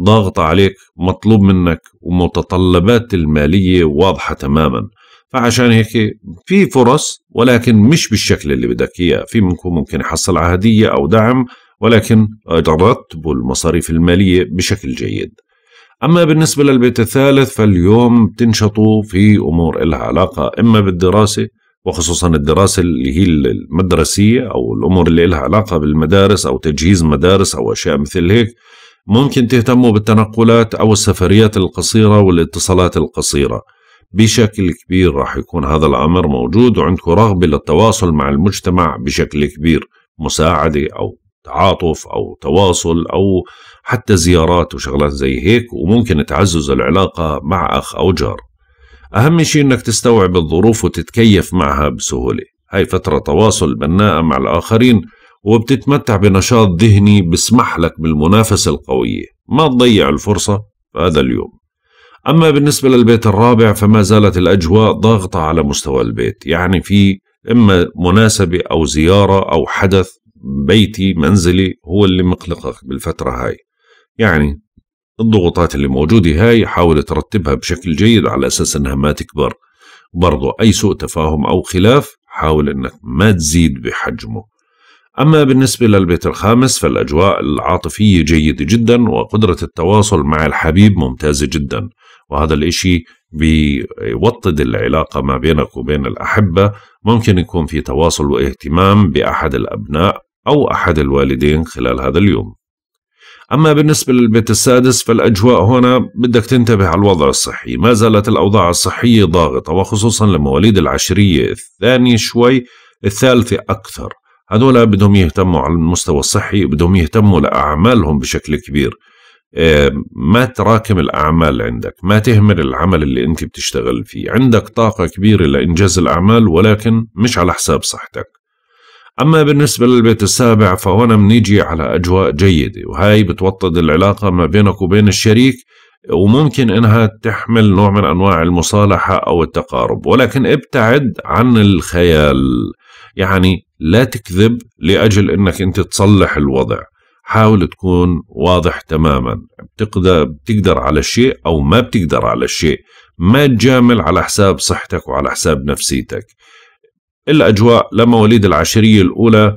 ضاغطة عليك مطلوب منك ومتطلبات المالية واضحة تماما فعشان هيك في فرص ولكن مش بالشكل اللي بدك إياه في منكم ممكن يحصل على هدية أو دعم ولكن رتبوا المصاريف المالية بشكل جيد أما بالنسبة للبيت الثالث فاليوم تنشطوا في أمور إلها علاقة إما بالدراسة وخصوصا الدراسة اللي هي المدرسية أو الأمور اللي لها علاقة بالمدارس أو تجهيز مدارس أو أشياء مثل هيك ممكن تهتموا بالتنقلات أو السفريات القصيرة والاتصالات القصيرة بشكل كبير راح يكون هذا الأمر موجود وعندكم رغبة للتواصل مع المجتمع بشكل كبير مساعدة أو تعاطف أو تواصل أو حتى زيارات وشغلات زي هيك وممكن تعزز العلاقة مع أخ أو جار أهم شيء إنك تستوعب الظروف وتتكيف معها بسهولة هاي فترة تواصل بناء مع الآخرين وبتتمتع بنشاط ذهني بسمح لك بالمنافسة القوية ما تضيع الفرصة هذا اليوم أما بالنسبة للبيت الرابع فما زالت الأجواء ضاغطة على مستوى البيت يعني في إما مناسبة أو زيارة أو حدث بيتي منزلي هو اللي مقلقك بالفترة هاي يعني الضغوطات اللي موجودة هاي حاول ترتبها بشكل جيد على أساس أنها ما تكبر برضو أي سوء تفاهم أو خلاف حاول أنك ما تزيد بحجمه أما بالنسبة للبيت الخامس فالأجواء العاطفية جيدة جدا وقدرة التواصل مع الحبيب ممتازة جدا وهذا الإشي بيوطد العلاقة ما بينك وبين الأحبة ممكن يكون في تواصل واهتمام بأحد الأبناء أو أحد الوالدين خلال هذا اليوم أما بالنسبة للبيت السادس فالأجواء هنا بدك تنتبه على الوضع الصحي ما زالت الأوضاع الصحية ضاغطة وخصوصا لمواليد العشرية الثانية شوي الثالثة أكثر هذول بدهم يهتموا على المستوى الصحي بدهم يهتموا لأعمالهم بشكل كبير ما تراكم الأعمال عندك ما تهمل العمل اللي أنت بتشتغل فيه عندك طاقة كبيرة لإنجاز الأعمال ولكن مش على حساب صحتك أما بالنسبة للبيت السابع فهنا بنيجي على أجواء جيدة وهاي بتوطد العلاقة ما بينك وبين الشريك وممكن إنها تحمل نوع من أنواع المصالحة أو التقارب ولكن ابتعد عن الخيال يعني لا تكذب لأجل أنك أنت تصلح الوضع حاول تكون واضح تماما بتقدر, بتقدر على الشيء أو ما بتقدر على الشيء ما تجامل على حساب صحتك وعلى حساب نفسيتك الأجواء لمواليد العشرية الأولى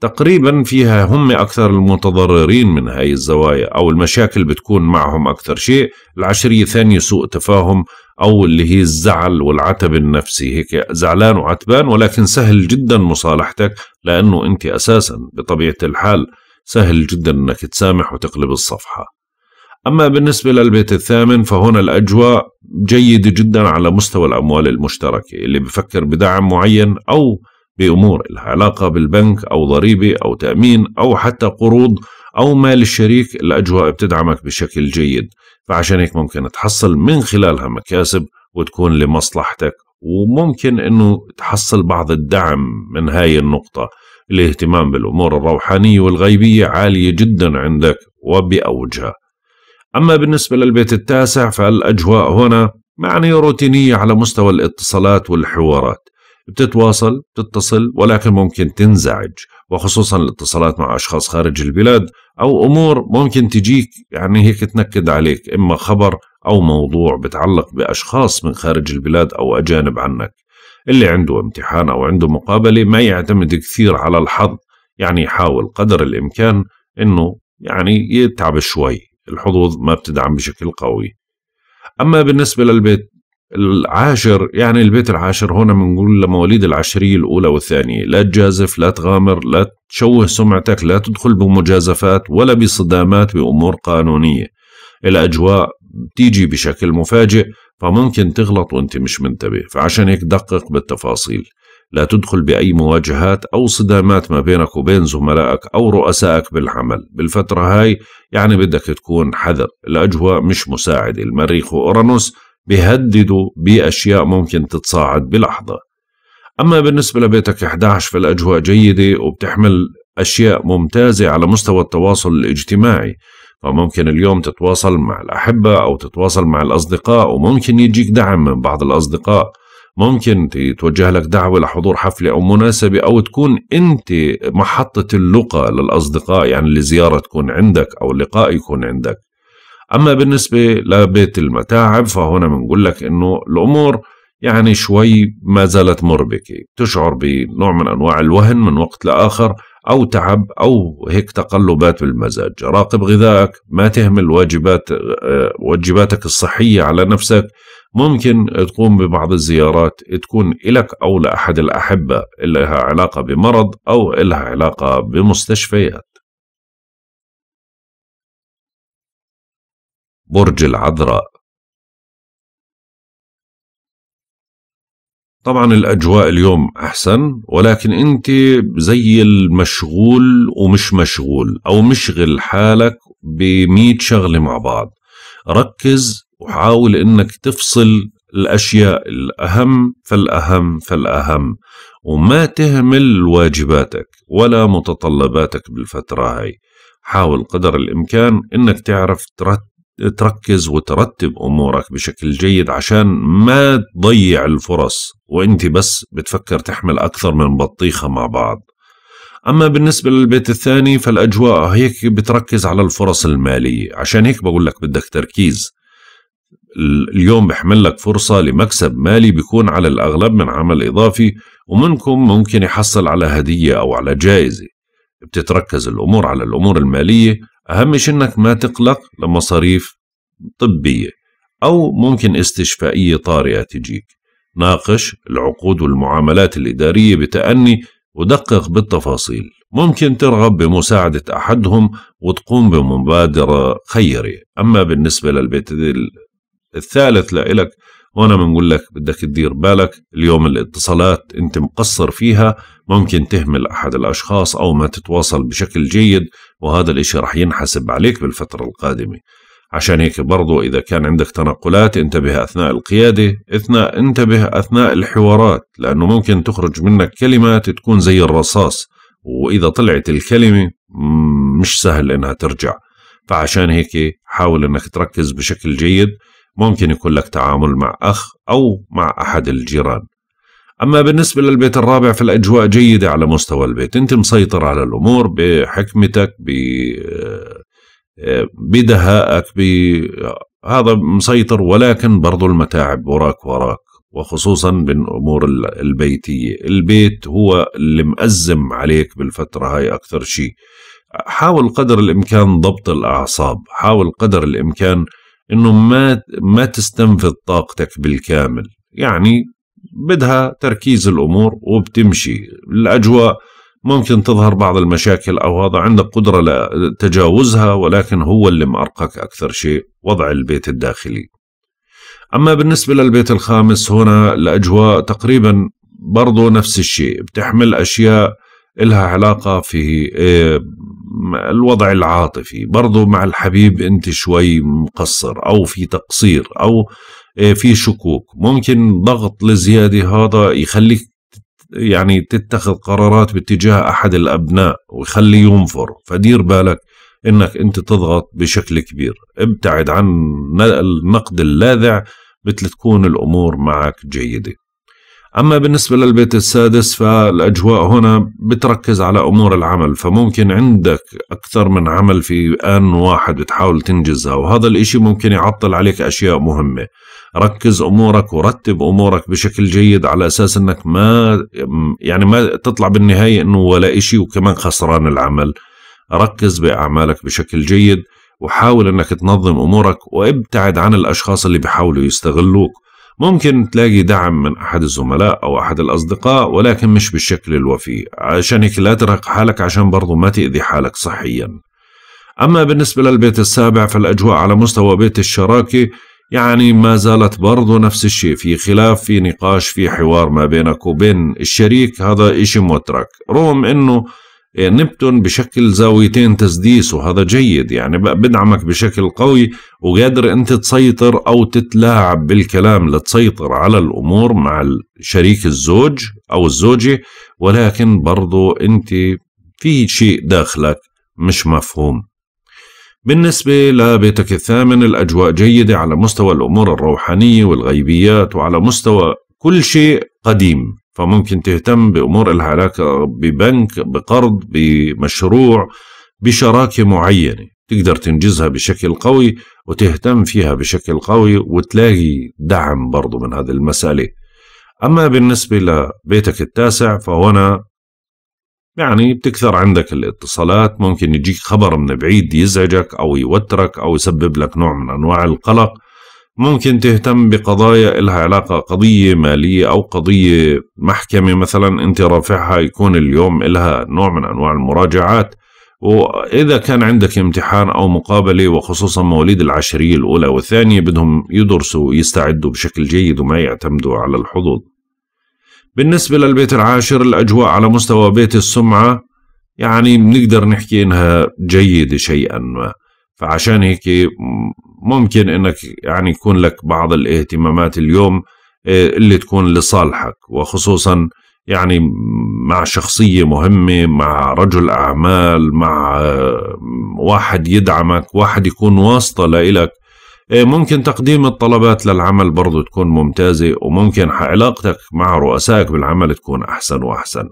تقريبا فيها هم أكثر المتضررين من هاي الزوايا أو المشاكل بتكون معهم أكثر شيء العشرية الثانية سوء تفاهم أو اللي هي الزعل والعتب النفسي هيك زعلان وعتبان ولكن سهل جدا مصالحتك لأنه أنت أساسا بطبيعة الحال سهل جدا أنك تسامح وتقلب الصفحة أما بالنسبة للبيت الثامن فهنا الأجواء جيدة جدا على مستوى الأموال المشتركة اللي بفكر بدعم معين أو بأمور العلاقة بالبنك أو ضريبة أو تأمين أو حتى قروض أو مال الشريك الأجواء بتدعمك بشكل جيد فعشان هيك ممكن تحصل من خلالها مكاسب وتكون لمصلحتك وممكن أنه تحصل بعض الدعم من هاي النقطة الاهتمام بالأمور الروحانية والغيبية عالية جدا عندك وبأوجها أما بالنسبة للبيت التاسع فالأجواء هنا معني روتينية على مستوى الاتصالات والحوارات بتتواصل بتتصل ولكن ممكن تنزعج وخصوصا الاتصالات مع أشخاص خارج البلاد أو أمور ممكن تجيك يعني هيك تنكد عليك إما خبر أو موضوع بتعلق بأشخاص من خارج البلاد أو أجانب عنك اللي عنده امتحان أو عنده مقابلة ما يعتمد كثير على الحظ يعني يحاول قدر الإمكان أنه يعني يتعب شوي الحظوظ ما بتدعم بشكل قوي أما بالنسبة للبيت العاشر يعني البيت العاشر هنا بنقول لمواليد العشرية الأولى والثانية لا تجازف لا تغامر لا تشوه سمعتك لا تدخل بمجازفات ولا بصدامات بأمور قانونية الأجواء بتيجي بشكل مفاجئ فممكن تغلط وانت مش منتبه فعشان هيك دقق بالتفاصيل لا تدخل بأي مواجهات أو صدامات ما بينك وبين زملائك أو رؤسائك بالعمل بالفترة هاي يعني بدك تكون حذر الأجواء مش مساعدة المريخ وأورانوس بيهددوا بأشياء ممكن تتصاعد بلحظة أما بالنسبة لبيتك 11 فالأجواء جيدة وبتحمل أشياء ممتازة على مستوى التواصل الاجتماعي فممكن اليوم تتواصل مع الأحبة أو تتواصل مع الأصدقاء وممكن يجيك دعم من بعض الأصدقاء ممكن توجه لك دعوة لحضور حفلة أو مناسبة أو تكون أنت محطة اللقاء للأصدقاء يعني لزيارة تكون عندك أو لقاء يكون عندك أما بالنسبة لبيت المتاعب فهنا بنقول لك أنه الأمور يعني شوي ما زالت مربكة تشعر بنوع من أنواع الوهن من وقت لآخر أو تعب أو هيك تقلبات بالمزاج راقب غذائك ما تهمل واجبات آه، واجباتك الصحية على نفسك ممكن تقوم ببعض الزيارات تكون إلك أو لأحد الأحبة إلها علاقة بمرض أو إلها علاقة بمستشفيات برج العذراء طبعا الأجواء اليوم أحسن ولكن أنت زي المشغول ومش مشغول أو مشغل حالك بمية شغلة مع بعض ركز وحاول انك تفصل الاشياء الاهم فالاهم فالاهم وما تهمل واجباتك ولا متطلباتك بالفتره هاي حاول قدر الامكان انك تعرف تركز وترتب امورك بشكل جيد عشان ما تضيع الفرص وانت بس بتفكر تحمل اكثر من بطيخه مع بعض أما بالنسبة للبيت الثاني فالأجواء هيك بتركز على الفرص المالية عشان هيك بقول لك بدك تركيز اليوم بحمل لك فرصة لمكسب مالي بيكون على الأغلب من عمل إضافي ومنكم ممكن يحصل على هدية أو على جائزة بتتركز الأمور على الأمور المالية أهم شيء أنك ما تقلق لمصاريف طبية أو ممكن استشفائية طارئة تجيك ناقش العقود والمعاملات الإدارية بتأني ودقق بالتفاصيل ممكن ترغب بمساعدة أحدهم وتقوم بمبادرة خيرة أما بالنسبة للبيت الثالث لإلك وانا بنقول لك بدك تدير بالك اليوم الاتصالات انت مقصر فيها ممكن تهمل احد الاشخاص او ما تتواصل بشكل جيد وهذا الاشي رح ينحسب عليك بالفترة القادمة عشان هيك برضو إذا كان عندك تنقلات انتبه أثناء القيادة اثناء انتبه أثناء الحوارات لأنه ممكن تخرج منك كلمات تكون زي الرصاص وإذا طلعت الكلمة مش سهل إنها ترجع فعشان هيك حاول إنك تركز بشكل جيد ممكن يكون لك تعامل مع أخ أو مع أحد الجيران أما بالنسبة للبيت الرابع فالأجواء جيدة على مستوى البيت أنت مسيطر على الأمور بحكمتك ب آه، بدهائك ب... هذا مسيطر ولكن برضو المتاعب وراك وراك وخصوصا بالأمور البيتية البيت هو اللي مأزم عليك بالفترة هاي أكثر شيء حاول قدر الإمكان ضبط الأعصاب حاول قدر الإمكان انه ما ما تستنفذ طاقتك بالكامل يعني بدها تركيز الامور وبتمشي الاجواء ممكن تظهر بعض المشاكل او هذا عندك قدره لتجاوزها ولكن هو اللي مأرقك اكثر شيء وضع البيت الداخلي اما بالنسبه للبيت الخامس هنا الاجواء تقريبا برضو نفس الشيء بتحمل اشياء إلها علاقة في إيه، الوضع العاطفي برضو مع الحبيب أنت شوي مقصر أو في تقصير أو إيه، في شكوك ممكن ضغط لزيادة هذا يخليك يعني تتخذ قرارات باتجاه أحد الأبناء ويخليه ينفر فدير بالك انك انت تضغط بشكل كبير ابتعد عن النقد اللاذع مثل تكون الامور معك جيده أما بالنسبة للبيت السادس فالأجواء هنا بتركز على أمور العمل فممكن عندك أكثر من عمل في آن واحد بتحاول تنجزها وهذا الإشي ممكن يعطل عليك أشياء مهمة ركز أمورك ورتب أمورك بشكل جيد على أساس أنك ما يعني ما تطلع بالنهاية أنه ولا إشي وكمان خسران العمل ركز بأعمالك بشكل جيد وحاول أنك تنظم أمورك وابتعد عن الأشخاص اللي بيحاولوا يستغلوك ممكن تلاقي دعم من أحد الزملاء أو أحد الأصدقاء ولكن مش بالشكل الوفي عشان هيك لا ترهق حالك عشان برضو ما تأذي حالك صحيا أما بالنسبة للبيت السابع فالأجواء على مستوى بيت الشراكة يعني ما زالت برضو نفس الشيء في خلاف في نقاش في حوار ما بينك وبين الشريك هذا إشي مترك رغم أنه إيه، نبتون بشكل زاويتين تسديس وهذا جيد يعني بدعمك بشكل قوي وقادر انت تسيطر او تتلاعب بالكلام لتسيطر على الامور مع شريك الزوج او الزوجة ولكن برضو انت في شيء داخلك مش مفهوم بالنسبة لبيتك الثامن الأجواء جيدة على مستوى الأمور الروحانية والغيبيات وعلى مستوى كل شيء قديم فممكن تهتم بأمور لها علاقة ببنك بقرض بمشروع بشراكة معينة تقدر تنجزها بشكل قوي وتهتم فيها بشكل قوي وتلاقي دعم برضو من هذه المسألة أما بالنسبة لبيتك التاسع فهنا يعني بتكثر عندك الاتصالات ممكن يجيك خبر من بعيد يزعجك أو يوترك أو يسبب لك نوع من أنواع القلق ممكن تهتم بقضايا إلها علاقة قضية مالية أو قضية محكمة مثلا أنت رافعها يكون اليوم إلها نوع من أنواع المراجعات وإذا كان عندك امتحان أو مقابلة وخصوصا مواليد العشرية الأولى والثانية بدهم يدرسوا ويستعدوا بشكل جيد وما يعتمدوا على الحظوظ بالنسبة للبيت العاشر الأجواء على مستوى بيت السمعة يعني بنقدر نحكي إنها جيدة شيئا ما فعشان هيك ممكن انك يعني يكون لك بعض الاهتمامات اليوم آه، اللي تكون لصالحك وخصوصا يعني مع شخصيه مهمه مع رجل اعمال مع آه، واحد يدعمك واحد يكون واسطه لإلك آه، ممكن تقديم الطلبات للعمل برضو تكون ممتازة وممكن علاقتك مع رؤسائك بالعمل تكون أحسن وأحسن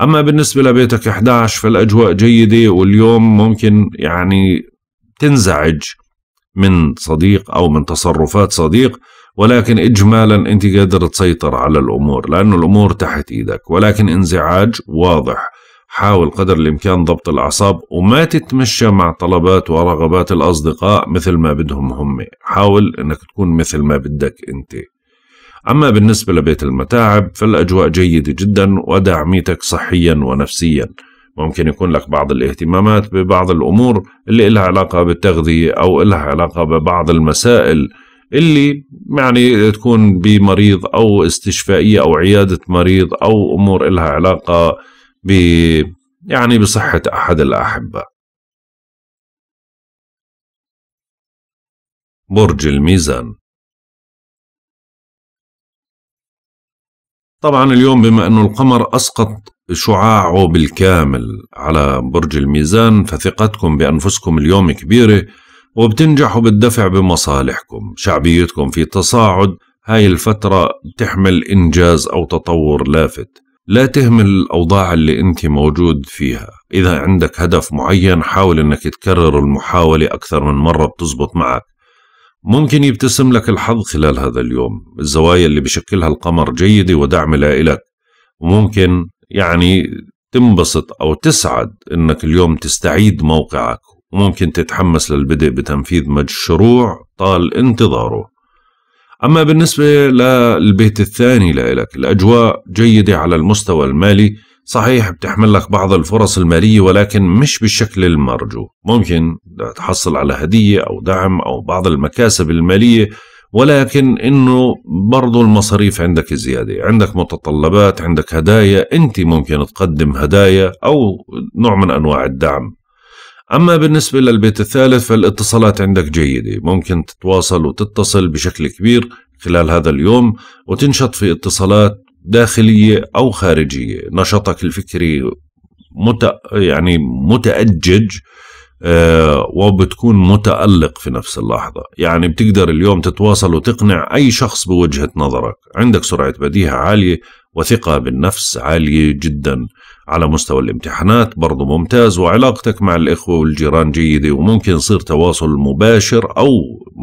أما بالنسبة لبيتك 11 فالأجواء جيدة واليوم ممكن يعني تنزعج من صديق أو من تصرفات صديق ولكن إجمالا أنت قادر تسيطر على الأمور لأن الأمور تحت إيدك ولكن انزعاج واضح حاول قدر الإمكان ضبط الأعصاب وما تتمشى مع طلبات ورغبات الأصدقاء مثل ما بدهم هم حاول أنك تكون مثل ما بدك أنت أما بالنسبة لبيت المتاعب فالأجواء جيدة جدا وداعميتك صحيا ونفسيا ممكن يكون لك بعض الاهتمامات ببعض الأمور اللي إلها علاقة بالتغذية أو إلها علاقة ببعض المسائل اللي يعني تكون بمريض أو استشفائية أو عيادة مريض أو أمور إلها علاقة ب يعني بصحة أحد الأحبة برج الميزان طبعا اليوم بما أنه القمر أسقط شعاعه بالكامل على برج الميزان فثقتكم بأنفسكم اليوم كبيرة وبتنجحوا بالدفع بمصالحكم شعبيتكم في تصاعد هاي الفترة بتحمل إنجاز أو تطور لافت لا تهمل الأوضاع اللي أنت موجود فيها إذا عندك هدف معين حاول أنك تكرر المحاولة أكثر من مرة بتزبط معك ممكن يبتسم لك الحظ خلال هذا اليوم الزوايا اللي بشكلها القمر جيدة ودعم لإلك وممكن يعني تنبسط أو تسعد أنك اليوم تستعيد موقعك وممكن تتحمس للبدء بتنفيذ مشروع طال انتظاره أما بالنسبة للبيت الثاني لإلك الأجواء جيدة على المستوى المالي صحيح بتحمل لك بعض الفرص المالية ولكن مش بالشكل المرجو ممكن تحصل على هدية أو دعم أو بعض المكاسب المالية ولكن انه برضو المصاريف عندك زيادة عندك متطلبات عندك هدايا انت ممكن تقدم هدايا او نوع من انواع الدعم اما بالنسبة للبيت الثالث فالاتصالات عندك جيدة ممكن تتواصل وتتصل بشكل كبير خلال هذا اليوم وتنشط في اتصالات داخلية او خارجية نشاطك الفكري مت... يعني متأجج آه، وبتكون متألق في نفس اللحظة يعني بتقدر اليوم تتواصل وتقنع أي شخص بوجهة نظرك عندك سرعة بديهة عالية وثقة بالنفس عالية جدا على مستوى الامتحانات برضو ممتاز وعلاقتك مع الإخوة والجيران جيدة وممكن يصير تواصل مباشر أو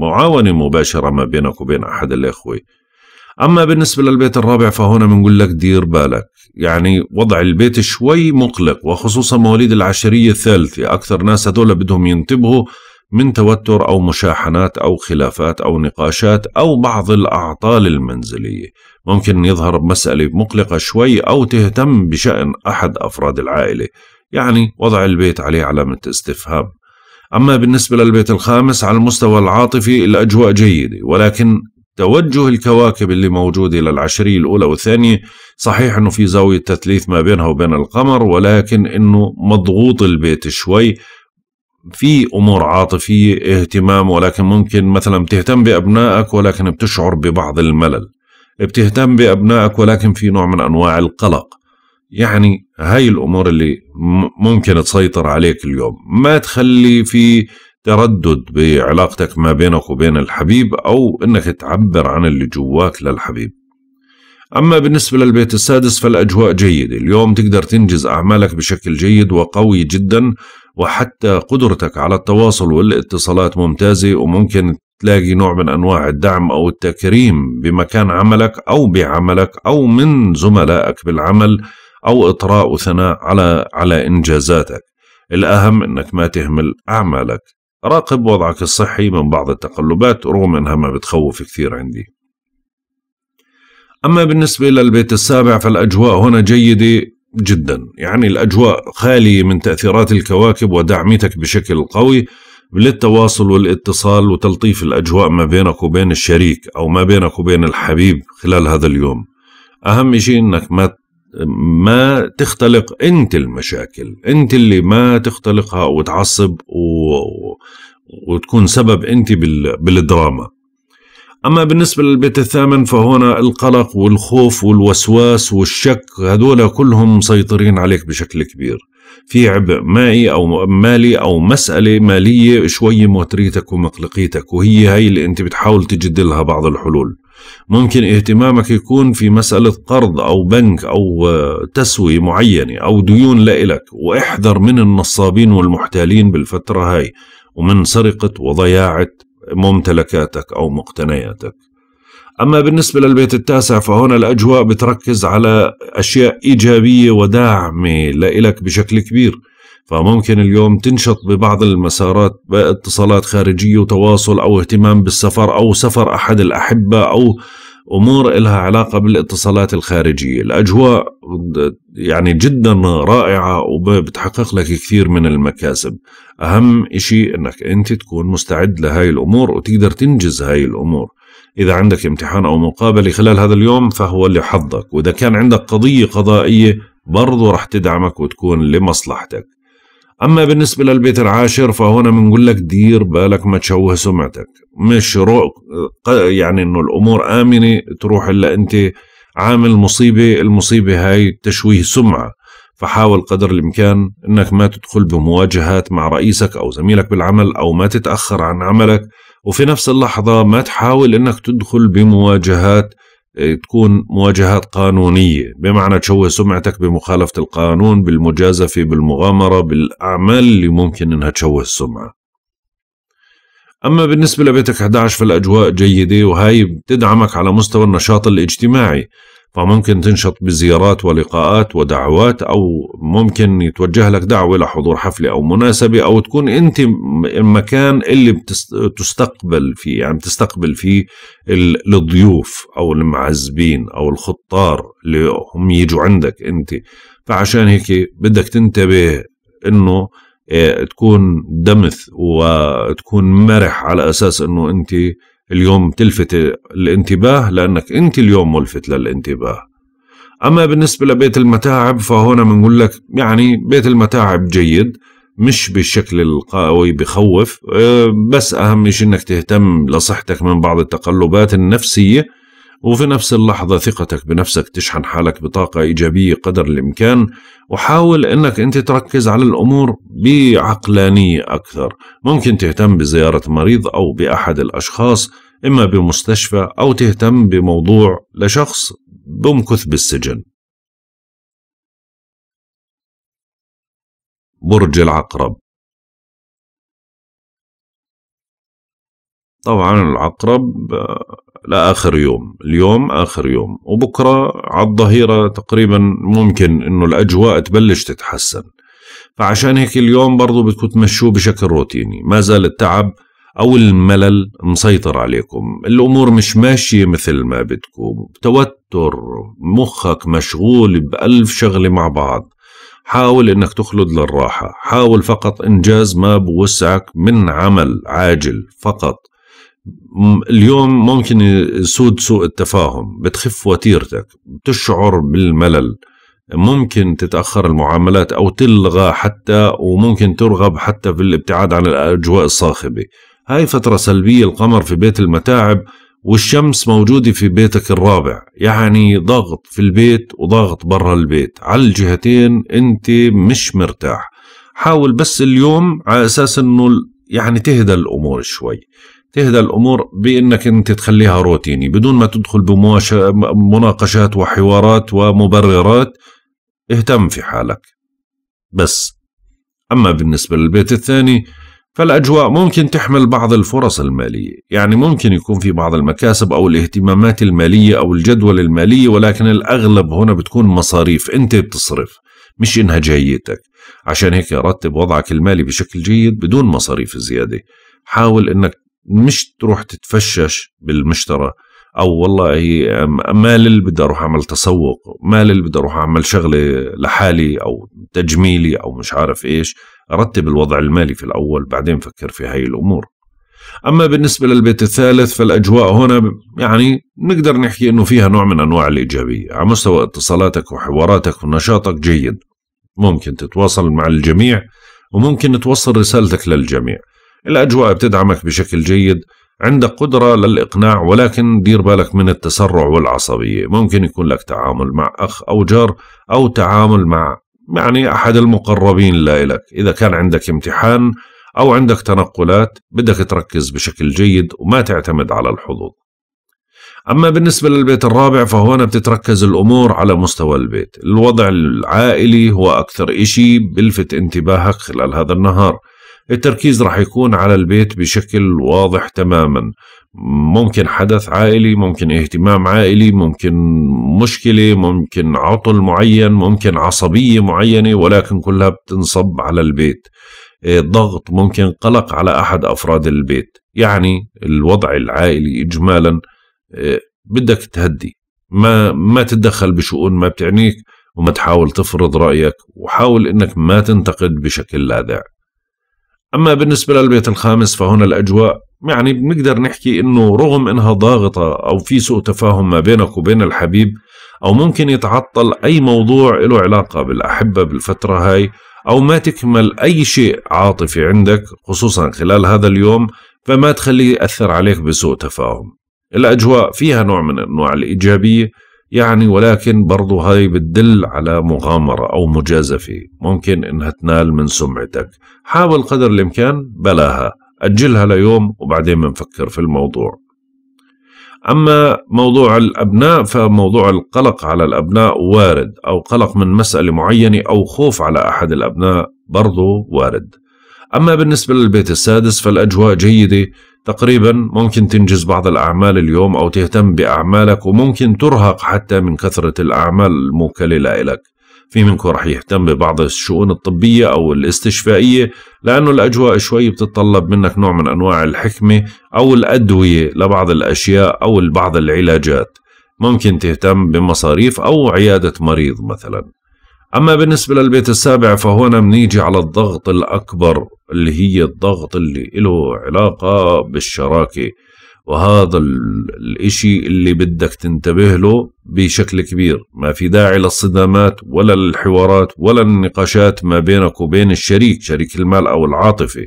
معاونة مباشرة ما بينك وبين أحد الإخوة أما بالنسبة للبيت الرابع فهنا بنقول لك دير بالك يعني وضع البيت شوي مقلق وخصوصا مواليد العشرية الثالثة أكثر ناس هذول بدهم ينتبهوا من توتر أو مشاحنات أو خلافات أو نقاشات أو بعض الأعطال المنزلية ممكن يظهر بمسألة مقلقة شوي أو تهتم بشأن أحد أفراد العائلة يعني وضع البيت عليه علامة استفهام أما بالنسبة للبيت الخامس على المستوى العاطفي الأجواء جيدة ولكن توجه الكواكب اللي موجود إلى العشرية الأولى والثانية صحيح أنه في زاوية تثليث ما بينها وبين القمر ولكن أنه مضغوط البيت شوي في امور عاطفيه اهتمام ولكن ممكن مثلا بتهتم بابنائك ولكن بتشعر ببعض الملل بتهتم بابنائك ولكن في نوع من انواع القلق يعني هاي الامور اللي ممكن تسيطر عليك اليوم ما تخلي في تردد بعلاقتك ما بينك وبين الحبيب أو أنك تعبر عن اللي جواك للحبيب أما بالنسبة للبيت السادس فالأجواء جيدة اليوم تقدر تنجز أعمالك بشكل جيد وقوي جدا وحتى قدرتك على التواصل والاتصالات ممتازة وممكن تلاقي نوع من أنواع الدعم أو التكريم بمكان عملك أو بعملك أو من زملائك بالعمل أو إطراء وثناء على على إنجازاتك الأهم أنك ما تهمل أعمالك راقب وضعك الصحي من بعض التقلبات رغم أنها ما بتخوف كثير عندي أما بالنسبة للبيت السابع فالأجواء هنا جيدة جدا يعني الأجواء خالية من تأثيرات الكواكب ودعمتك بشكل قوي للتواصل والاتصال وتلطيف الأجواء ما بينك وبين الشريك أو ما بينك وبين الحبيب خلال هذا اليوم أهم شيء أنك ما ما تختلق انت المشاكل انت اللي ما تختلقها وتعصب و... وتكون سبب انت بال... بالدراما اما بالنسبه للبيت الثامن فهنا القلق والخوف والوسواس والشك هذول كلهم مسيطرين عليك بشكل كبير في عبء مائي او مالي او مساله ماليه شوي موتريتك ومقلقيتك وهي هي اللي انت بتحاول تجد لها بعض الحلول ممكن اهتمامك يكون في مسألة قرض أو بنك أو آه، تسوية معينة أو ديون لإلك واحذر من النصابين والمحتالين بالفترة هاي ومن سرقة وضياعة ممتلكاتك أو مقتنياتك أما بالنسبة للبيت التاسع فهنا الأجواء بتركز على أشياء إيجابية وداعمة لإلك بشكل كبير فممكن اليوم تنشط ببعض المسارات باتصالات خارجية وتواصل أو اهتمام بالسفر أو سفر أحد الأحبة أو أمور إلها علاقة بالاتصالات الخارجية الأجواء يعني جدا رائعة وبتحقق لك كثير من المكاسب أهم إشي أنك أنت تكون مستعد لهاي الأمور وتقدر تنجز هاي الأمور إذا عندك امتحان أو مقابلة خلال هذا اليوم فهو لحظك وإذا كان عندك قضية قضائية برضو رح تدعمك وتكون لمصلحتك أما بالنسبة للبيت العاشر فهنا بنقول لك دير بالك ما تشوه سمعتك مش رو... يعني إنه الأمور آمنة تروح إلا أنت عامل مصيبة المصيبة هاي تشويه سمعة فحاول قدر الإمكان أنك ما تدخل بمواجهات مع رئيسك أو زميلك بالعمل أو ما تتأخر عن عملك وفي نفس اللحظة ما تحاول أنك تدخل بمواجهات تكون مواجهات قانونية بمعنى تشوه سمعتك بمخالفة القانون بالمجازفة بالمغامرة بالأعمال اللي ممكن إنها تشوه السمعة أما بالنسبة لبيتك 11 فالأجواء جيدة وهي بتدعمك على مستوى النشاط الاجتماعي فممكن تنشط بزيارات ولقاءات ودعوات أو ممكن يتوجه لك دعوة لحضور حفلة أو مناسبة أو تكون أنت المكان اللي يعني بتستقبل فيه يعني تستقبل فيه الضيوف أو المعزبين أو الخطار اللي هم يجوا عندك أنت فعشان هيك بدك تنتبه أنه آه، تكون دمث وتكون مرح على أساس أنه أنت اليوم تلفت الانتباه لأنك أنت اليوم ملفت للانتباه أما بالنسبة لبيت المتاعب فهنا بنقول لك يعني بيت المتاعب جيد مش بالشكل القوي بخوف آه، بس أهم شيء أنك تهتم لصحتك من بعض التقلبات النفسية وفي نفس اللحظة ثقتك بنفسك تشحن حالك بطاقة إيجابية قدر الإمكان وحاول أنك أنت تركز على الأمور بعقلانية أكثر ممكن تهتم بزيارة مريض أو بأحد الأشخاص إما بمستشفى أو تهتم بموضوع لشخص بمكث بالسجن برج العقرب طبعا العقرب آه، لآخر يوم اليوم آخر يوم وبكرة على الظهيرة تقريبا ممكن إنه الأجواء تبلش تتحسن فعشان هيك اليوم برضو بدكم تمشوه بشكل روتيني ما زال التعب أو الملل مسيطر عليكم الأمور مش ماشية مثل ما بدكم توتر مخك مشغول بألف شغلة مع بعض حاول انك تخلد للراحة حاول فقط انجاز ما بوسعك من عمل عاجل فقط اليوم ممكن يسود سوء التفاهم بتخف وتيرتك بتشعر بالملل ممكن تتأخر المعاملات أو تلغى حتى وممكن ترغب حتى في الابتعاد عن الأجواء الصاخبة هاي فترة سلبية القمر في بيت المتاعب والشمس موجودة في بيتك الرابع يعني ضغط في البيت وضغط برا البيت على الجهتين انت مش مرتاح حاول بس اليوم على اساس انه يعني تهدى الامور شوي تهدى الامور بانك انت تخليها روتيني بدون ما تدخل بمناقشات وحوارات ومبررات اهتم في حالك بس اما بالنسبه للبيت الثاني فالاجواء ممكن تحمل بعض الفرص الماليه يعني ممكن يكون في بعض المكاسب او الاهتمامات الماليه او الجدول الماليه ولكن الاغلب هنا بتكون مصاريف انت بتصرف مش انها جايتك عشان هيك رتب وضعك المالي بشكل جيد بدون مصاريف زياده حاول انك مش تروح تتفشش بالمشترى او والله مال لل بدي اروح اعمل تسوق مال لل بدي اروح اعمل شغله لحالي او تجميلي او مش عارف ايش رتب الوضع المالي في الاول بعدين فكر في هاي الامور اما بالنسبه للبيت الثالث فالاجواء هنا يعني نقدر نحكي انه فيها نوع من انواع الايجابيه على مستوى اتصالاتك وحواراتك ونشاطك جيد ممكن تتواصل مع الجميع وممكن توصل رسالتك للجميع الأجواء بتدعمك بشكل جيد عندك قدرة للإقناع ولكن دير بالك من التسرع والعصبية ممكن يكون لك تعامل مع أخ أو جار أو تعامل مع يعني أحد المقربين لإلك إذا كان عندك امتحان أو عندك تنقلات بدك تركز بشكل جيد وما تعتمد على الحظوظ أما بالنسبة للبيت الرابع فهنا بتتركز الأمور على مستوى البيت الوضع العائلي هو أكثر إشي بلفت انتباهك خلال هذا النهار التركيز راح يكون على البيت بشكل واضح تماما ممكن حدث عائلي ممكن اهتمام عائلي ممكن مشكلة ممكن عطل معين ممكن عصبية معينة ولكن كلها بتنصب على البيت إيه، ضغط ممكن قلق على أحد أفراد البيت يعني الوضع العائلي إجمالا إيه، بدك تهدي ما ما تتدخل بشؤون ما بتعنيك وما تحاول تفرض رأيك وحاول إنك ما تنتقد بشكل لاذع أما بالنسبة للبيت الخامس فهنا الأجواء يعني بنقدر نحكي أنه رغم أنها ضاغطة أو في سوء تفاهم ما بينك وبين الحبيب أو ممكن يتعطل أي موضوع له علاقة بالأحبة بالفترة هاي أو ما تكمل أي شيء عاطفي عندك خصوصا خلال هذا اليوم فما تخليه يأثر عليك بسوء تفاهم الأجواء فيها نوع من أنواع الإيجابية يعني ولكن برضو هاي بتدل على مغامرة أو مجازفة ممكن إنها تنال من سمعتك حاول قدر الإمكان بلاها أجلها ليوم وبعدين بنفكر في الموضوع أما موضوع الأبناء فموضوع القلق على الأبناء وارد أو قلق من مسألة معينة أو خوف على أحد الأبناء برضو وارد أما بالنسبة للبيت السادس فالأجواء جيدة تقريبا ممكن تنجز بعض الأعمال اليوم أو تهتم بأعمالك وممكن ترهق حتى من كثرة الأعمال الموكلة لك في منكم رح يهتم ببعض الشؤون الطبية أو الاستشفائية لأنه الأجواء شوي بتتطلب منك نوع من أنواع الحكمة أو الأدوية لبعض الأشياء أو بعض العلاجات ممكن تهتم بمصاريف أو عيادة مريض مثلا أما بالنسبة للبيت السابع فهنا بنيجي على الضغط الأكبر اللي هي الضغط اللي له علاقة بالشراكة وهذا الإشي اللي بدك تنتبه له بشكل كبير ما في داعي للصدامات ولا للحوارات ولا النقاشات ما بينك وبين الشريك شريك المال أو العاطفة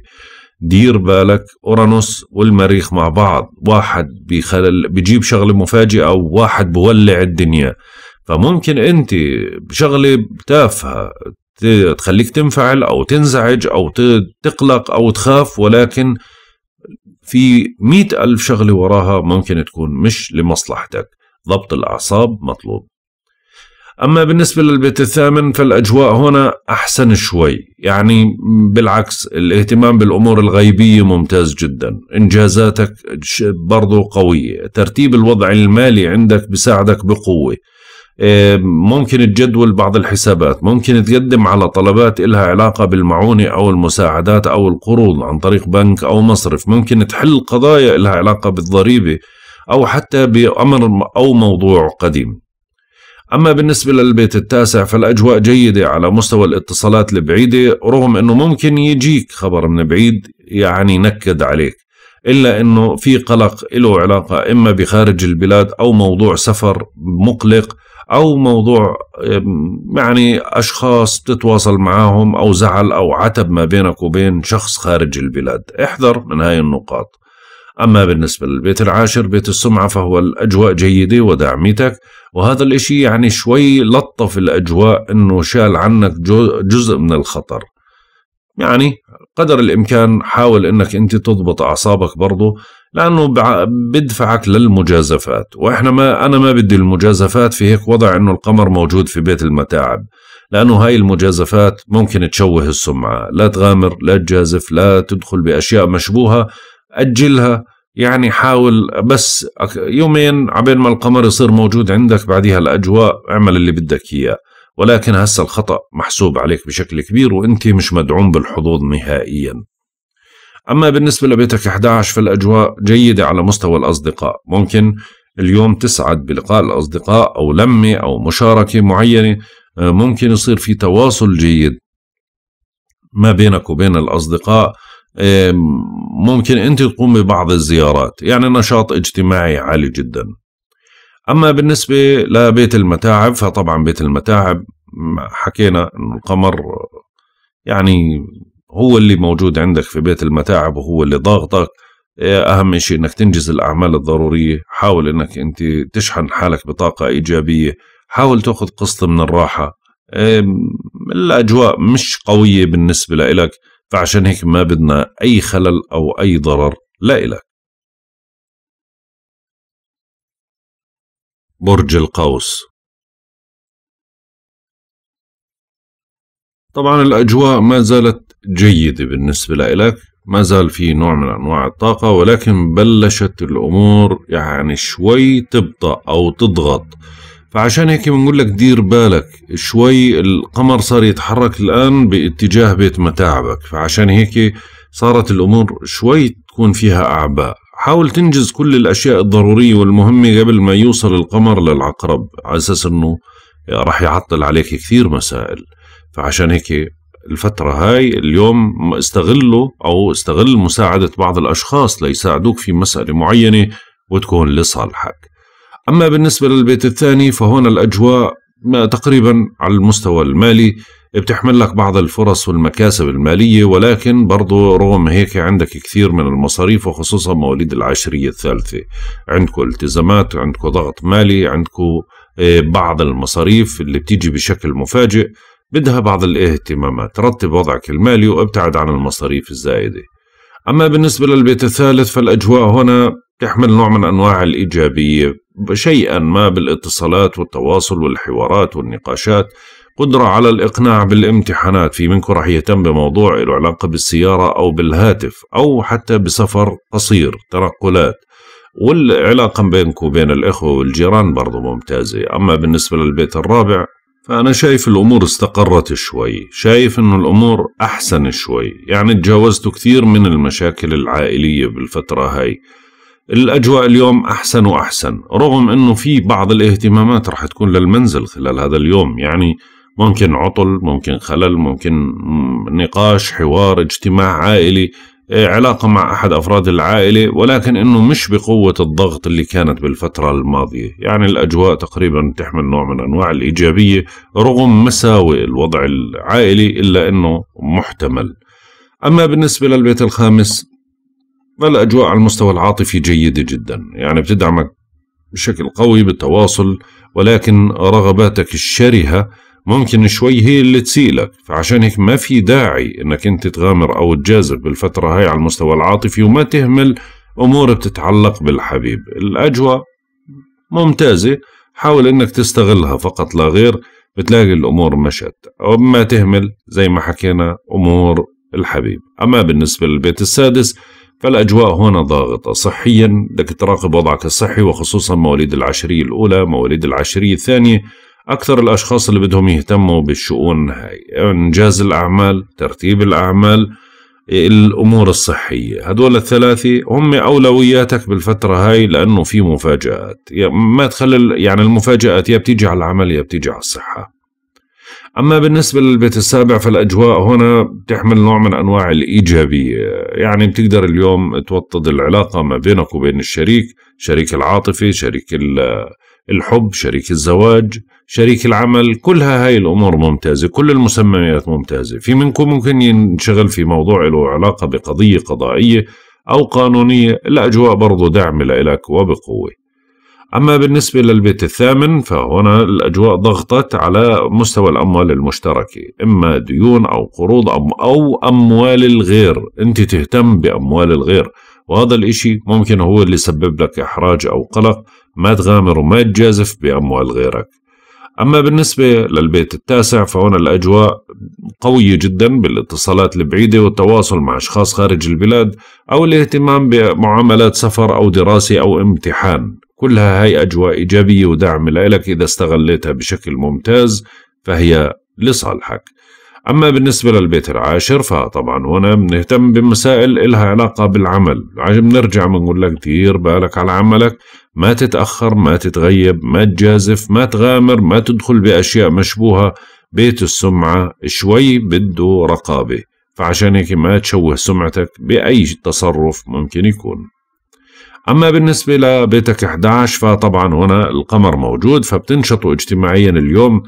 دير بالك أورانوس والمريخ مع بعض واحد بيخلل بجيب شغلة مفاجئة وواحد بولع الدنيا فممكن انت بشغله تافهه تخليك تنفعل او تنزعج او تقلق او تخاف ولكن في مئة ألف شغلة وراها ممكن تكون مش لمصلحتك ضبط الأعصاب مطلوب أما بالنسبة للبيت الثامن فالأجواء هنا أحسن شوي يعني بالعكس الاهتمام بالأمور الغيبية ممتاز جدا إنجازاتك برضو قوية ترتيب الوضع المالي عندك بساعدك بقوة إيه، ممكن تجدول بعض الحسابات ممكن تقدم على طلبات إلها علاقة بالمعونة أو المساعدات أو القروض عن طريق بنك أو مصرف ممكن تحل قضايا إلها علاقة بالضريبة أو حتى بأمر أو موضوع قديم أما بالنسبة للبيت التاسع فالأجواء جيدة على مستوى الاتصالات البعيدة رغم أنه ممكن يجيك خبر من بعيد يعني نكد عليك إلا أنه في قلق له علاقة إما بخارج البلاد أو موضوع سفر مقلق او موضوع يعني اشخاص تتواصل معاهم او زعل او عتب ما بينك وبين شخص خارج البلاد احذر من هاي النقاط أما بالنسبة للبيت العاشر بيت السمعة فهو الأجواء جيدة ودعمتك وهذا الإشي يعني شوي لطف الأجواء أنه شال عنك جزء من الخطر يعني قدر الإمكان حاول أنك أنت تضبط أعصابك برضو لانه بدفعك للمجازفات واحنا ما انا ما بدي المجازفات في هيك وضع انه القمر موجود في بيت المتاعب لانه هاي المجازفات ممكن تشوه السمعه لا تغامر لا تجازف لا تدخل باشياء مشبوهه اجلها يعني حاول بس يومين عبين ما القمر يصير موجود عندك بعديها الاجواء اعمل اللي بدك اياه ولكن هسه الخطا محسوب عليك بشكل كبير وانت مش مدعوم بالحظوظ نهائيا أما بالنسبة لبيتك 11 فالأجواء جيدة على مستوى الأصدقاء ممكن اليوم تسعد بلقاء الأصدقاء أو لمة أو مشاركة معينة آه، ممكن يصير في تواصل جيد ما بينك وبين الأصدقاء ممكن أنت تقوم ببعض الزيارات يعني نشاط اجتماعي عالي جدا أما بالنسبة لبيت المتاعب فطبعا بيت المتاعب حكينا أن القمر آه، يعني هو اللي موجود عندك في بيت المتاعب وهو اللي ضاغطك إيه، اهم شيء انك تنجز الاعمال الضروريه حاول انك انت تشحن حالك بطاقه ايجابيه حاول تاخذ قسط من الراحه إيه، الاجواء مش قويه بالنسبه لإلك فعشان هيك ما بدنا اي خلل او اي ضرر لإلك برج القوس طبعا الأجواء ما زالت جيدة بالنسبة لإلك ما زال في نوع من أنواع الطاقة ولكن بلشت الأمور يعني شوي تبطأ أو تضغط فعشان هيك بنقول لك دير بالك شوي القمر صار يتحرك الآن باتجاه بيت متاعبك فعشان هيك صارت الأمور شوي تكون فيها أعباء حاول تنجز كل الأشياء الضرورية والمهمة قبل ما يوصل القمر للعقرب على أساس أنه راح يعطل عليك كثير مسائل فعشان هيك الفترة هاي اليوم استغلوا أو استغل مساعدة بعض الأشخاص ليساعدوك في مسألة معينة وتكون لصالحك أما بالنسبة للبيت الثاني فهون الأجواء ما تقريبا على المستوى المالي بتحمل لك بعض الفرص والمكاسب المالية ولكن برضو رغم هيك عندك كثير من المصاريف وخصوصا مواليد العشرية الثالثة عندكم التزامات عندكم ضغط مالي عندكم آه، بعض المصاريف اللي بتيجي بشكل مفاجئ بدها بعض الاهتمامات رتب وضعك المالي وابتعد عن المصاريف الزائدة أما بالنسبة للبيت الثالث فالأجواء هنا تحمل نوع من أنواع الإيجابية شيئا ما بالاتصالات والتواصل والحوارات والنقاشات قدرة على الإقناع بالامتحانات في منكم رح يهتم بموضوع له علاقة بالسيارة أو بالهاتف أو حتى بسفر قصير تنقلات والعلاقة بينكم وبين الإخوة والجيران برضو ممتازة أما بالنسبة للبيت الرابع فأنا شايف الأمور استقرت شوي شايف أنه الأمور أحسن شوي يعني تجاوزت كثير من المشاكل العائلية بالفترة هاي الأجواء اليوم أحسن وأحسن رغم أنه في بعض الاهتمامات رح تكون للمنزل خلال هذا اليوم يعني ممكن عطل ممكن خلل ممكن نقاش حوار اجتماع عائلي علاقة مع أحد أفراد العائلة ولكن أنه مش بقوة الضغط اللي كانت بالفترة الماضية يعني الأجواء تقريبا تحمل نوع من أنواع الإيجابية رغم مساوئ الوضع العائلي إلا أنه محتمل أما بالنسبة للبيت الخامس فالأجواء على المستوى العاطفي جيدة جدا يعني بتدعمك بشكل قوي بالتواصل ولكن رغباتك الشرهة ممكن شوي هي اللي تسيلك فعشان هيك ما في داعي انك انت تغامر او تجازف بالفترة هاي على المستوى العاطفي وما تهمل امور بتتعلق بالحبيب الاجواء ممتازة حاول انك تستغلها فقط لا غير بتلاقي الامور مشت ما تهمل زي ما حكينا امور الحبيب اما بالنسبة للبيت السادس فالأجواء هنا ضاغطة صحيا بدك تراقب وضعك الصحي وخصوصا مواليد العشرية الأولى مواليد العشرية الثانية أكثر الأشخاص اللي بدهم يهتموا بالشؤون هاي إنجاز الأعمال ترتيب الأعمال الأمور الصحية هدول الثلاثة هم أولوياتك بالفترة هاي لأنه في مفاجآت ما تخلي يعني المفاجآت يا بتيجي على العمل يا بتيجي على الصحة أما بالنسبة للبيت السابع فالأجواء هنا بتحمل نوع من أنواع الإيجابية يعني بتقدر اليوم توطد العلاقة ما بينك وبين الشريك شريك العاطفي شريك الحب شريك الزواج شريك العمل كلها هاي الأمور ممتازة كل المسميات ممتازة في منكم ممكن ينشغل في موضوع له علاقة بقضية قضائية أو قانونية الأجواء برضو داعمة لإلك وبقوة أما بالنسبة للبيت الثامن فهنا الأجواء ضغطت على مستوى الأموال المشتركة إما ديون أو قروض أو أموال الغير أنت تهتم بأموال الغير وهذا الإشي ممكن هو اللي سبب لك إحراج أو قلق ما تغامر وما تجازف بأموال غيرك أما بالنسبة للبيت التاسع فهنا الأجواء قوية جدا بالاتصالات البعيدة والتواصل مع أشخاص خارج البلاد أو الاهتمام بمعاملات سفر أو دراسة أو امتحان كلها هاي أجواء إيجابية ودعم لك إذا استغليتها بشكل ممتاز فهي لصالحك أما بالنسبة للبيت العاشر فطبعا هنا بنهتم بمسائل إلها علاقة بالعمل عشان بنرجع بنقول لك دير بالك على عملك ما تتأخر ما تتغيب ما تجازف ما تغامر ما تدخل بأشياء مشبوهة بيت السمعة شوي بده رقابة فعشان هيك ما تشوه سمعتك بأي تصرف ممكن يكون أما بالنسبة لبيتك 11 فطبعا هنا القمر موجود فبتنشطوا اجتماعيا اليوم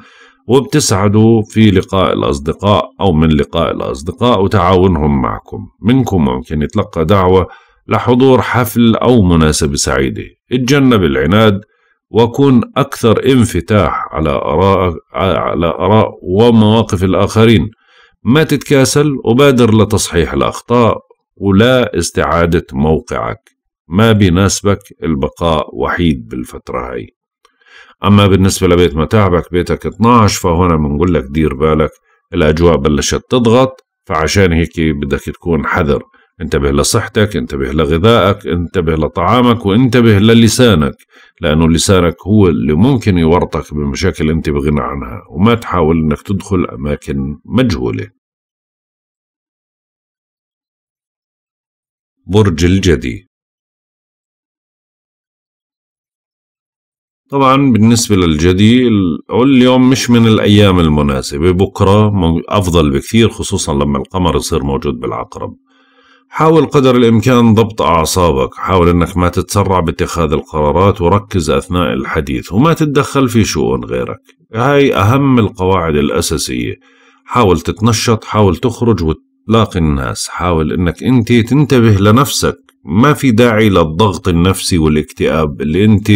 وبتسعدوا في لقاء الأصدقاء أو من لقاء الأصدقاء وتعاونهم معكم منكم ممكن يتلقى دعوة لحضور حفل أو مناسبة سعيدة اتجنب العناد وكن أكثر انفتاح على آراء على آراء ومواقف الآخرين ما تتكاسل وبادر لتصحيح الأخطاء ولا استعادة موقعك ما بيناسبك البقاء وحيد بالفترة هاي أما بالنسبة لبيت متاعبك بيتك 12 فهنا بنقول لك دير بالك الأجواء بلشت تضغط فعشان هيك بدك تكون حذر انتبه لصحتك انتبه لغذائك انتبه لطعامك وانتبه للسانك لأنه لسانك هو اللي ممكن يورطك بمشاكل انت بغنى عنها وما تحاول انك تدخل أماكن مجهولة برج الجدي طبعا بالنسبة للجدي اليوم مش من الأيام المناسبة بكرة أفضل بكثير خصوصا لما القمر يصير موجود بالعقرب حاول قدر الإمكان ضبط أعصابك حاول أنك ما تتسرع باتخاذ القرارات وركز أثناء الحديث وما تتدخل في شؤون غيرك هاي أهم القواعد الأساسية حاول تتنشط حاول تخرج وتلاقي الناس حاول أنك أنت تنتبه لنفسك ما في داعي للضغط النفسي والاكتئاب اللي أنت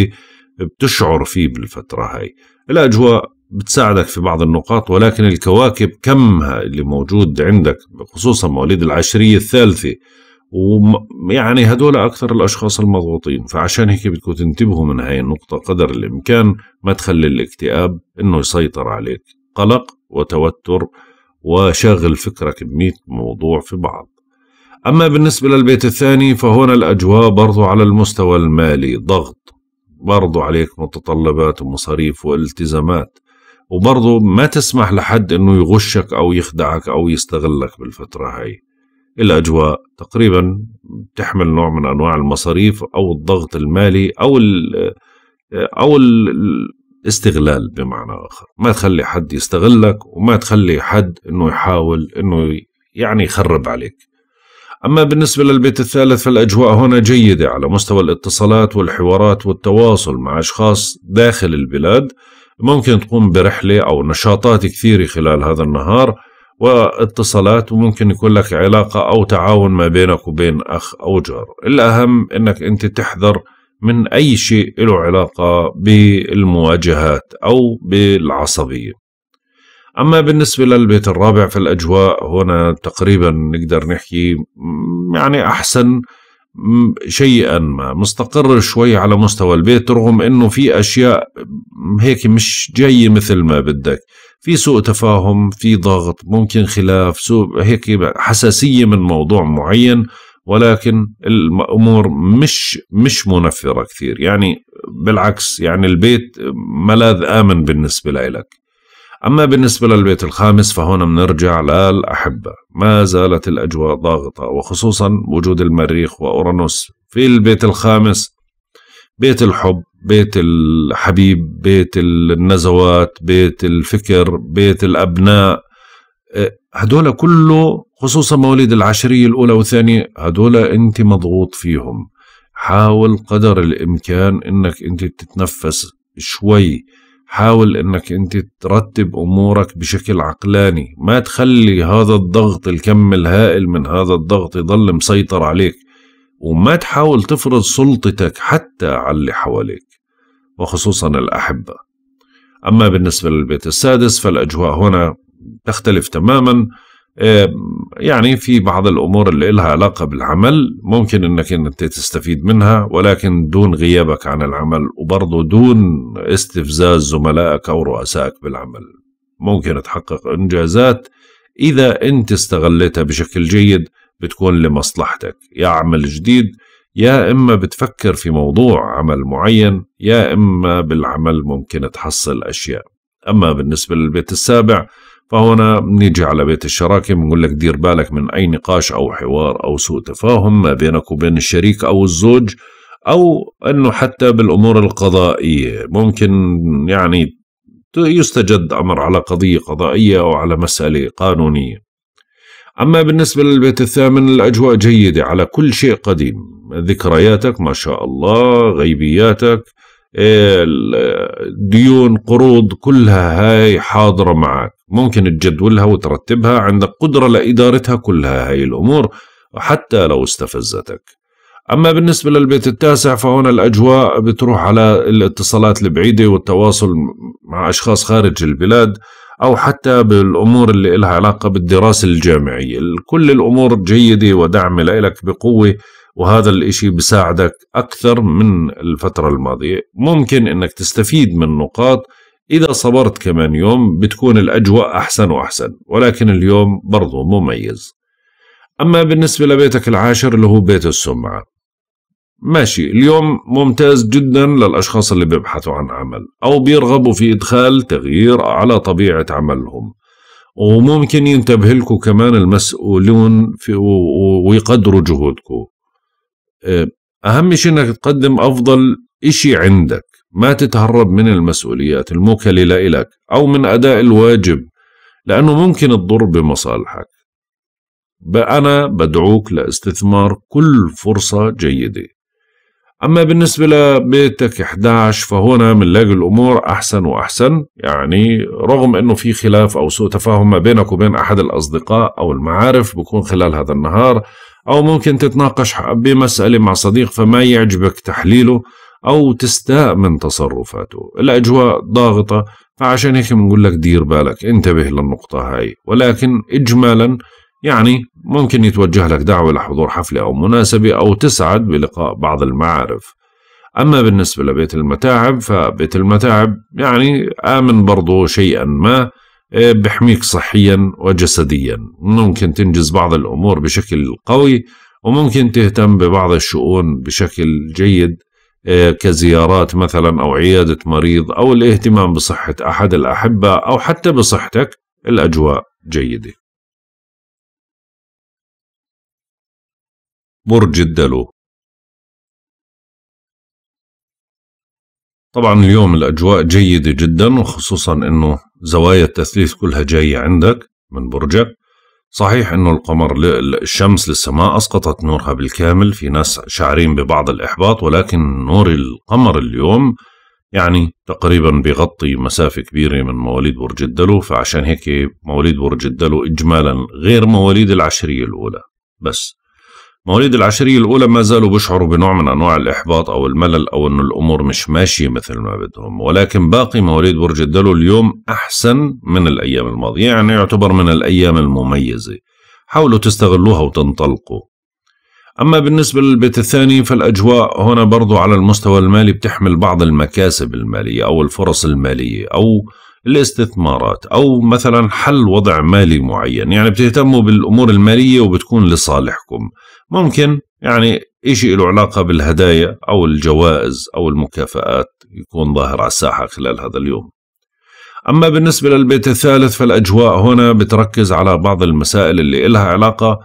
بتشعر فيه بالفترة هاي الأجواء بتساعدك في بعض النقاط ولكن الكواكب كمها اللي موجود عندك خصوصا مواليد العشرية الثالثة ويعني هدول أكثر الأشخاص المضغوطين فعشان هيك بدكم تنتبهوا من هاي النقطة قدر الإمكان ما تخلي الاكتئاب إنه يسيطر عليك قلق وتوتر وشاغل فكرك بمئة موضوع في بعض أما بالنسبة للبيت الثاني فهنا الأجواء برضو على المستوى المالي ضغط برضه عليك متطلبات ومصاريف والتزامات وبرضه ما تسمح لحد انه يغشك او يخدعك او يستغلك بالفتره هاي الاجواء تقريبا تحمل نوع من انواع المصاريف او الضغط المالي او ال او الاستغلال بمعنى اخر ما تخلي حد يستغلك وما تخلي حد انه يحاول انه يعني يخرب عليك أما بالنسبة للبيت الثالث فالأجواء هنا جيدة على مستوى الاتصالات والحوارات والتواصل مع أشخاص داخل البلاد ممكن تقوم برحلة أو نشاطات كثيرة خلال هذا النهار واتصالات وممكن يكون لك علاقة أو تعاون ما بينك وبين أخ أو جار الأهم أنك أنت تحذر من أي شيء له علاقة بالمواجهات أو بالعصبية أما بالنسبة للبيت الرابع فالأجواء هنا تقريبا نقدر نحكي يعني أحسن شيئا ما مستقر شوي على مستوى البيت رغم انه في اشياء هيك مش جاية مثل ما بدك في سوء تفاهم في ضغط ممكن خلاف سوء هيك حساسية من موضوع معين ولكن الامور مش مش منفره كثير يعني بالعكس يعني البيت ملاذ امن بالنسبه لك أما بالنسبة للبيت الخامس فهنا بنرجع للأحبة ما زالت الأجواء ضاغطة وخصوصا وجود المريخ وأورانوس في البيت الخامس بيت الحب بيت الحبيب بيت النزوات بيت الفكر بيت الأبناء آه، هدول كله خصوصا مواليد العشرية الأولى والثانية هدول أنت مضغوط فيهم حاول قدر الإمكان أنك أنت تتنفس شوي حاول انك انت ترتب امورك بشكل عقلاني ما تخلي هذا الضغط الكم الهائل من هذا الضغط يضل مسيطر عليك وما تحاول تفرض سلطتك حتى على اللي حواليك وخصوصا الأحبة أما بالنسبة للبيت السادس فالأجواء هنا تختلف تماما آه، يعني في بعض الأمور اللي لها علاقة بالعمل ممكن أنك أنت تستفيد منها ولكن دون غيابك عن العمل وبرضه دون استفزاز زملائك أو رؤسائك بالعمل ممكن تحقق إنجازات إذا أنت استغلتها بشكل جيد بتكون لمصلحتك يا عمل جديد يا إما بتفكر في موضوع عمل معين يا إما بالعمل ممكن تحصل أشياء أما بالنسبة للبيت السابع فهنا نيجي على بيت الشراكة بنقول لك دير بالك من أي نقاش أو حوار أو سوء تفاهم ما بينك وبين الشريك أو الزوج أو أنه حتى بالأمور القضائية ممكن يعني يستجد أمر على قضية قضائية أو على مسألة قانونية أما بالنسبة للبيت الثامن الأجواء جيدة على كل شيء قديم ذكرياتك ما شاء الله غيبياتك ديون قروض كلها هاي حاضرة معك ممكن تجدولها وترتبها عندك قدرة لإدارتها كلها هاي الأمور حتى لو استفزتك أما بالنسبة للبيت التاسع فهون الأجواء بتروح على الاتصالات البعيدة والتواصل مع أشخاص خارج البلاد أو حتى بالأمور اللي إلها علاقة بالدراسة الجامعية كل الأمور جيدة ودعم لك بقوة وهذا الإشي بساعدك أكثر من الفترة الماضية ممكن أنك تستفيد من نقاط إذا صبرت كمان يوم بتكون الأجواء أحسن وأحسن ولكن اليوم برضو مميز أما بالنسبة لبيتك العاشر اللي هو بيت السمعة ماشي اليوم ممتاز جدا للأشخاص اللي بيبحثوا عن عمل أو بيرغبوا في إدخال تغيير على طبيعة عملهم وممكن ينتبه لكم كمان المسؤولون في ويقدروا جهودكم أه، أهم شيء أنك تقدم أفضل إشي عندك ما تتهرب من المسؤوليات الموكلة لك أو من أداء الواجب لأنه ممكن تضر بمصالحك أنا بدعوك لاستثمار كل فرصة جيدة أما بالنسبة لبيتك 11 فهنا بنلاقي الأمور أحسن وأحسن يعني رغم أنه في خلاف أو سوء تفاهم ما بينك وبين أحد الأصدقاء أو المعارف بكون خلال هذا النهار أو ممكن تتناقش بمسألة مع صديق فما يعجبك تحليله أو تستاء من تصرفاته الأجواء ضاغطة فعشان هيك بنقول لك دير بالك انتبه للنقطة هاي ولكن إجمالا يعني ممكن يتوجه لك دعوة لحضور حفلة أو مناسبة أو تسعد بلقاء بعض المعارف أما بالنسبة لبيت المتاعب فبيت المتاعب يعني آمن برضو شيئا ما آه، بحميك صحيا وجسديا ممكن تنجز بعض الأمور بشكل قوي وممكن تهتم ببعض الشؤون بشكل جيد آه، كزيارات مثلا او عياده مريض او الاهتمام بصحه احد الاحبه او حتى بصحتك الاجواء جيده. برج الدلو طبعا اليوم الاجواء جيده جدا وخصوصا انه زوايا التثليث كلها جايه عندك من برجك صحيح انه القمر الشمس لسه ما اسقطت نورها بالكامل في ناس شاعرين ببعض الاحباط ولكن نور القمر اليوم يعني تقريبا بيغطي مسافه كبيره من مواليد برج الدلو فعشان هيك مواليد برج الدلو اجمالا غير مواليد العشريه الاولى بس مواليد العشرية الأولى ما زالوا بيشعروا بنوع من أنواع الإحباط أو الملل أو أن الأمور مش ماشية مثل ما بدهم ولكن باقي مواليد برج الدلو اليوم أحسن من الأيام الماضية يعني يعتبر من الأيام المميزة حاولوا تستغلوها وتنطلقوا أما بالنسبة للبيت الثاني فالأجواء هنا برضو على المستوى المالي بتحمل بعض المكاسب المالية أو الفرص المالية أو الاستثمارات او مثلا حل وضع مالي معين يعني بتهتموا بالامور الماليه وبتكون لصالحكم ممكن يعني شيء له علاقه بالهدايا او الجوائز او المكافآت يكون ظاهر على الساحه خلال هذا اليوم اما بالنسبه للبيت الثالث فالاجواء هنا بتركز على بعض المسائل اللي إلها علاقه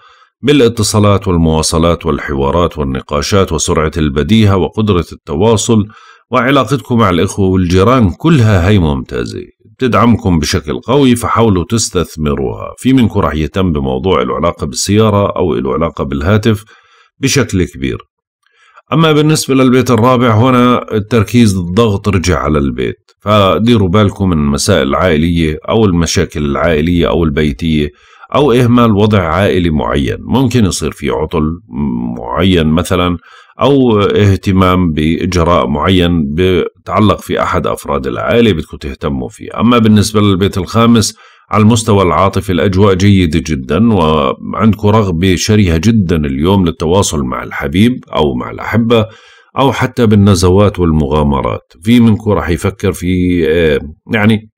بالاتصالات والمواصلات والحوارات والنقاشات وسرعه البديهه وقدره التواصل وعلاقتكم مع الإخوة والجيران كلها هي ممتازة بتدعمكم بشكل قوي فحاولوا تستثمروها في منكم رح يهتم بموضوع له علاقة بالسيارة أو له علاقة بالهاتف بشكل كبير أما بالنسبة للبيت الرابع هنا التركيز الضغط رجع على البيت فديروا بالكم من المسائل العائلية أو المشاكل العائلية أو البيتية أو إهمال وضع عائلي معين ممكن يصير في عطل معين مثلا او اهتمام باجراء معين بتعلق في احد افراد العائله بدكم تهتموا فيه اما بالنسبه للبيت الخامس على المستوى العاطفي الاجواء جيده جدا وعندكم رغبه شرهه جدا اليوم للتواصل مع الحبيب او مع الاحبه او حتى بالنزوات والمغامرات في منكم راح يفكر في آه، يعني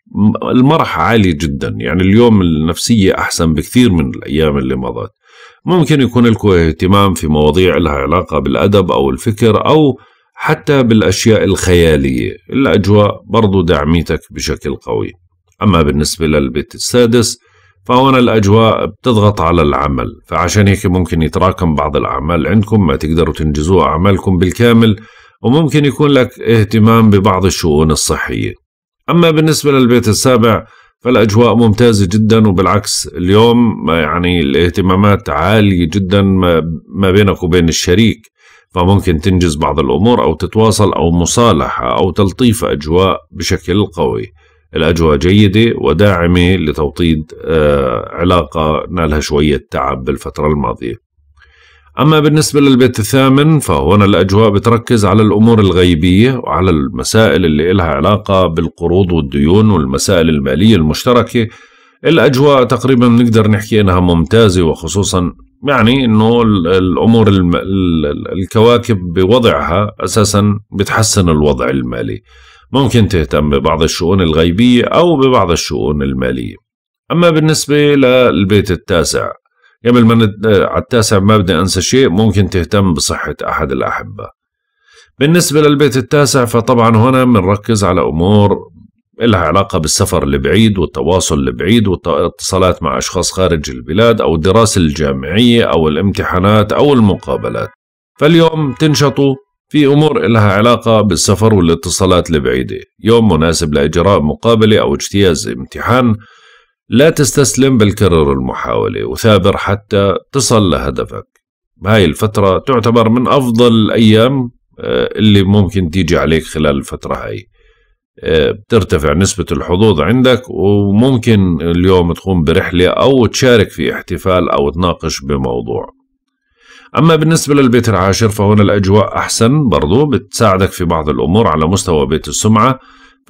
المرح عالي جدا يعني اليوم النفسية أحسن بكثير من الأيام اللي مضت ممكن يكون لكم اهتمام في مواضيع لها علاقة بالأدب أو الفكر أو حتى بالأشياء الخيالية الأجواء برضو دعميتك بشكل قوي أما بالنسبة للبيت السادس فهون الأجواء بتضغط على العمل فعشان هيك ممكن يتراكم بعض الأعمال عندكم ما تقدروا تنجزوا أعمالكم بالكامل وممكن يكون لك اهتمام ببعض الشؤون الصحية أما بالنسبة للبيت السابع فالاجواء ممتازه جدا وبالعكس اليوم يعني الاهتمامات عاليه جدا ما بينك وبين الشريك فممكن تنجز بعض الامور او تتواصل او مصالحه او تلطيف اجواء بشكل قوي الاجواء جيده وداعمه لتوطيد آه، علاقه نالها شويه تعب بالفتره الماضيه أما بالنسبة للبيت الثامن فهنا الأجواء بتركز على الأمور الغيبية وعلى المسائل اللي إلها علاقة بالقروض والديون والمسائل المالية المشتركة الأجواء تقريبا بنقدر نحكي إنها ممتازة وخصوصا يعني إنه الأمور الم... الكواكب بوضعها أساسا بتحسن الوضع المالي ممكن تهتم ببعض الشؤون الغيبية أو ببعض الشؤون المالية أما بالنسبة للبيت التاسع قبل ما نت... آه، على التاسع ما بدي أنسى شيء ممكن تهتم بصحة أحد الأحبة بالنسبة للبيت التاسع فطبعا هنا بنركز على أمور إلها علاقة بالسفر البعيد والتواصل البعيد والاتصالات مع أشخاص خارج البلاد أو الدراسة الجامعية أو الامتحانات أو المقابلات فاليوم تنشطوا في أمور إلها علاقة بالسفر والاتصالات البعيدة يوم مناسب لإجراء مقابلة أو اجتياز امتحان لا تستسلم بالكرر المحاولة وثابر حتى تصل لهدفك هاي الفترة تعتبر من أفضل الأيام آه، اللي ممكن تيجي عليك خلال الفترة هاي آه، بترتفع نسبة الحظوظ عندك وممكن اليوم تقوم برحلة أو تشارك في احتفال أو تناقش بموضوع أما بالنسبة للبيت العاشر فهنا الأجواء أحسن برضو بتساعدك في بعض الأمور على مستوى بيت السمعة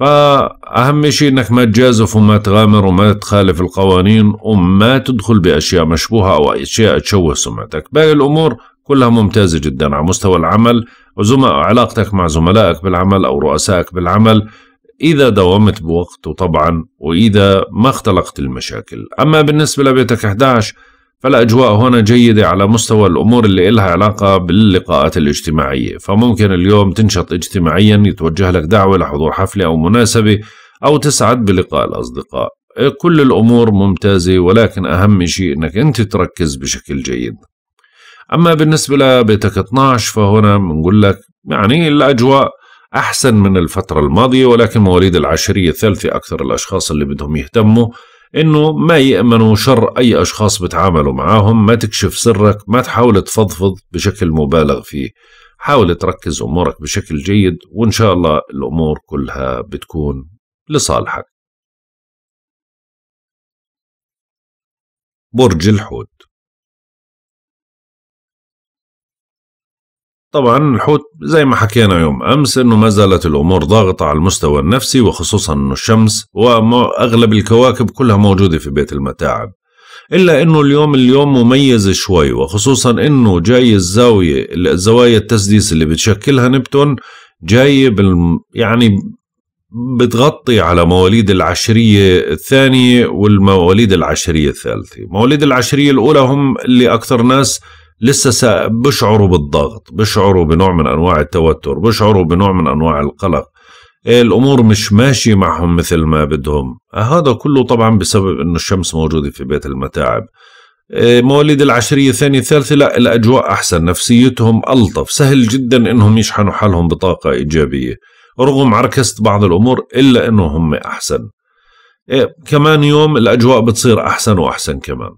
فأهم شيء أنك ما تجازف وما تغامر وما تخالف القوانين وما تدخل بأشياء مشبوهة أو أشياء تشوه سمعتك باقي الأمور كلها ممتازة جدا على مستوى العمل وعلاقتك مع زملائك بالعمل أو رؤسائك بالعمل إذا داومت بوقت طبعا وإذا ما اختلقت المشاكل أما بالنسبة لبيتك 11 فالأجواء هنا جيدة على مستوى الأمور اللي إلها علاقة باللقاءات الاجتماعية فممكن اليوم تنشط اجتماعيا يتوجه لك دعوة لحضور حفلة أو مناسبة أو تسعد بلقاء الأصدقاء كل الأمور ممتازة ولكن أهم شيء أنك أنت تركز بشكل جيد أما بالنسبة لبيتك 12 فهنا بنقول لك يعني الأجواء أحسن من الفترة الماضية ولكن مواليد العشرية الثالثة أكثر الأشخاص اللي بدهم يهتموا انه ما يأمنوا شر اي اشخاص بتعاملوا معاهم ما تكشف سرك ما تحاول تفضفض بشكل مبالغ فيه حاول تركز امورك بشكل جيد وان شاء الله الامور كلها بتكون لصالحك برج الحوت طبعا الحوت زي ما حكينا يوم أمس أنه ما زالت الأمور ضاغطة على المستوى النفسي وخصوصا أنه الشمس وأغلب الكواكب كلها موجودة في بيت المتاعب إلا أنه اليوم اليوم مميز شوي وخصوصا أنه جاي الزاوية الزوايا التسديس اللي بتشكلها نبتون جاي بالم يعني بتغطي على مواليد العشرية الثانية والمواليد العشرية الثالثة مواليد العشرية الأولى هم اللي أكثر ناس لسه بشعروا بالضغط بشعروا بنوع من أنواع التوتر بشعروا بنوع من أنواع القلق الأمور مش ماشية معهم مثل ما بدهم هذا كله طبعا بسبب أنه الشمس موجودة في بيت المتاعب إيه، مواليد العشرية الثانية الثالثة لا الأجواء أحسن نفسيتهم ألطف سهل جدا أنهم يشحنوا حالهم بطاقة إيجابية رغم عركست بعض الأمور إلا أنه هم أحسن إيه، كمان يوم الأجواء بتصير أحسن وأحسن كمان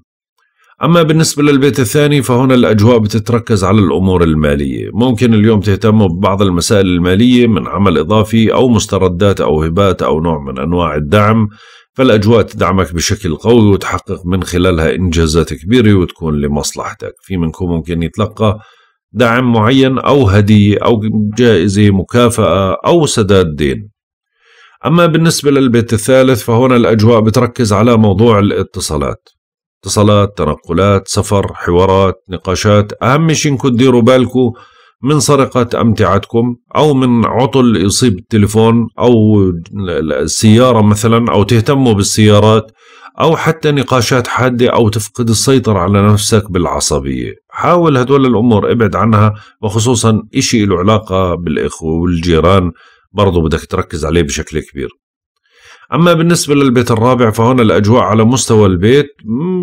أما بالنسبة للبيت الثاني فهنا الأجواء بتتركز على الأمور المالية ممكن اليوم تهتموا ببعض المسائل المالية من عمل إضافي أو مستردات أو هبات أو نوع من أنواع الدعم فالأجواء تدعمك بشكل قوي وتحقق من خلالها إنجازات كبيرة وتكون لمصلحتك في منكم ممكن يتلقى دعم معين أو هدية أو جائزة مكافأة أو سداد دين أما بالنسبة للبيت الثالث فهنا الأجواء بتركز على موضوع الاتصالات اتصالات تنقلات سفر حوارات نقاشات أهم شيء انكم تديروا بالكم من سرقة أمتعتكم أو من عطل يصيب التليفون أو السيارة مثلا أو تهتموا بالسيارات أو حتى نقاشات حادة أو تفقد السيطرة على نفسك بالعصبية حاول هدول الأمور ابعد عنها وخصوصا إشي له علاقة بالإخوة والجيران برضو بدك تركز عليه بشكل كبير أما بالنسبة للبيت الرابع فهنا الأجواء على مستوى البيت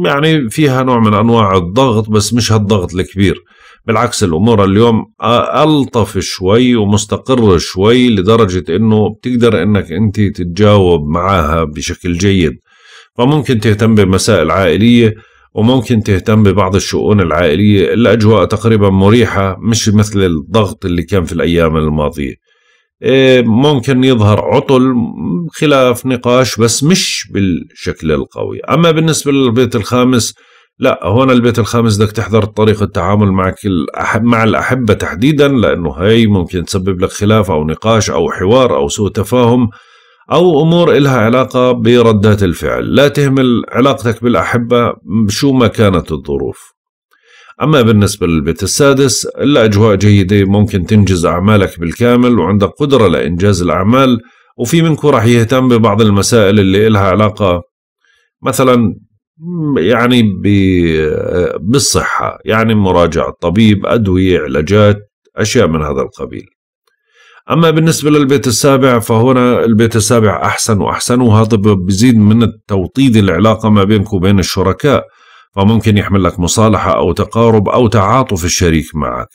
يعني فيها نوع من أنواع الضغط بس مش هالضغط الكبير بالعكس الأمور اليوم ألطف شوي ومستقرة شوي لدرجة أنه بتقدر أنك أنت تتجاوب معاها بشكل جيد فممكن تهتم بمسائل عائلية وممكن تهتم ببعض الشؤون العائلية الأجواء تقريبا مريحة مش مثل الضغط اللي كان في الأيام الماضية إيه، ممكن يظهر عطل خلاف نقاش بس مش بالشكل القوي أما بالنسبة للبيت الخامس لا هون البيت الخامس بدك تحذر طريقة التعامل مع مع الأحبة تحديدا لأنه هي ممكن تسبب لك خلاف أو نقاش أو حوار أو سوء تفاهم أو أمور إلها علاقة بردات الفعل لا تهمل علاقتك بالأحبة شو ما كانت الظروف أما بالنسبة للبيت السادس إلا أجواء جيدة ممكن تنجز أعمالك بالكامل وعندك قدرة لإنجاز الأعمال وفي منكم راح يهتم ببعض المسائل اللي إلها علاقة مثلا يعني بالصحة يعني مراجعة طبيب أدوية علاجات أشياء من هذا القبيل أما بالنسبة للبيت السابع فهنا البيت السابع أحسن وأحسن وهذا بزيد من توطيد العلاقة ما بينك وبين الشركاء فممكن يحمل لك مصالحة أو تقارب أو تعاطف الشريك معك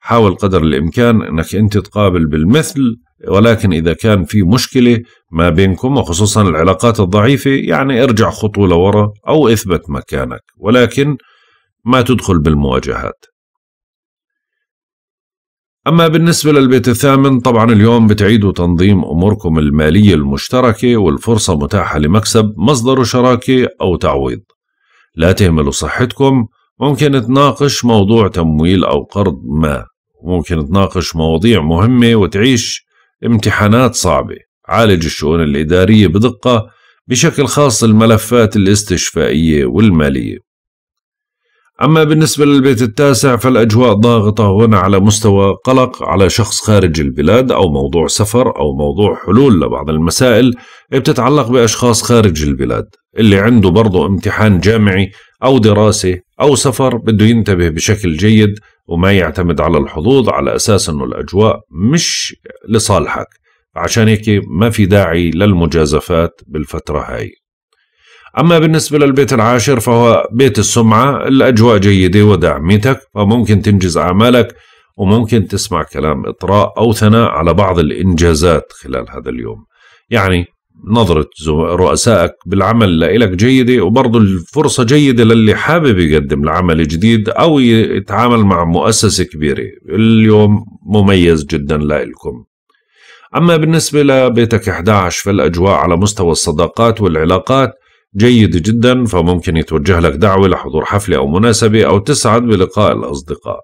حاول قدر الإمكان أنك أنت تقابل بالمثل ولكن إذا كان في مشكلة ما بينكم وخصوصا العلاقات الضعيفة يعني ارجع خطوة لورا أو اثبت مكانك ولكن ما تدخل بالمواجهات أما بالنسبة للبيت الثامن طبعا اليوم بتعيدوا تنظيم أموركم المالية المشتركة والفرصة متاحة لمكسب مصدر شراكة أو تعويض لا تهملوا صحتكم ممكن تناقش موضوع تمويل أو قرض ما ممكن تناقش مواضيع مهمة وتعيش امتحانات صعبة عالج الشؤون الإدارية بدقة بشكل خاص الملفات الاستشفائية والمالية أما بالنسبة للبيت التاسع فالأجواء ضاغطة هنا على مستوى قلق على شخص خارج البلاد أو موضوع سفر أو موضوع حلول لبعض المسائل بتتعلق بأشخاص خارج البلاد اللي عنده برضه امتحان جامعي أو دراسة أو سفر بده ينتبه بشكل جيد وما يعتمد على الحظوظ على أساس أنه الأجواء مش لصالحك عشان هيك ما في داعي للمجازفات بالفترة هاي أما بالنسبة للبيت العاشر فهو بيت السمعة الأجواء جيدة ودعمتك فممكن تنجز أعمالك وممكن تسمع كلام إطراء أو ثناء على بعض الإنجازات خلال هذا اليوم يعني نظرة رؤسائك بالعمل لإلك جيدة وبرضه الفرصة جيدة للي حابب يقدم لعمل جديد أو يتعامل مع مؤسسة كبيرة اليوم مميز جدا لإلكم أما بالنسبة لبيتك 11 فالأجواء على مستوى الصداقات والعلاقات جيد جدا فممكن يتوجه لك دعوة لحضور حفلة أو مناسبة أو تسعد بلقاء الأصدقاء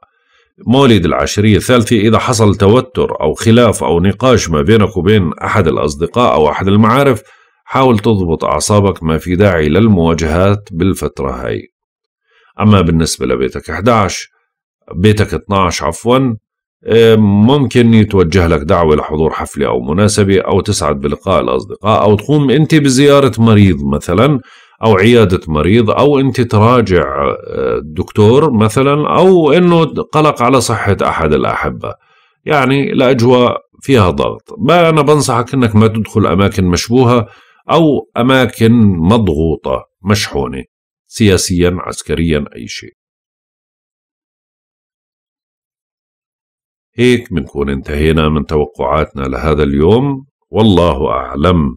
مولد العشرية الثالثة إذا حصل توتر أو خلاف أو نقاش ما بينك وبين أحد الأصدقاء أو أحد المعارف حاول تضبط أعصابك ما في داعي للمواجهات بالفترة هاي أما بالنسبة لبيتك 11 بيتك 12 عفوا آه، ممكن يتوجه لك دعوة لحضور حفلة أو مناسبة أو تسعد بلقاء الأصدقاء أو تقوم أنت بزيارة مريض مثلا او عياده مريض او انت تراجع آه، الدكتور مثلا او انه قلق على صحه احد الاحبه يعني الاجواء فيها ضغط ما انا بنصحك انك ما تدخل اماكن مشبوهه او اماكن مضغوطه مشحونه سياسيا عسكريا اي شيء هيك بنكون انتهينا من توقعاتنا لهذا اليوم والله اعلم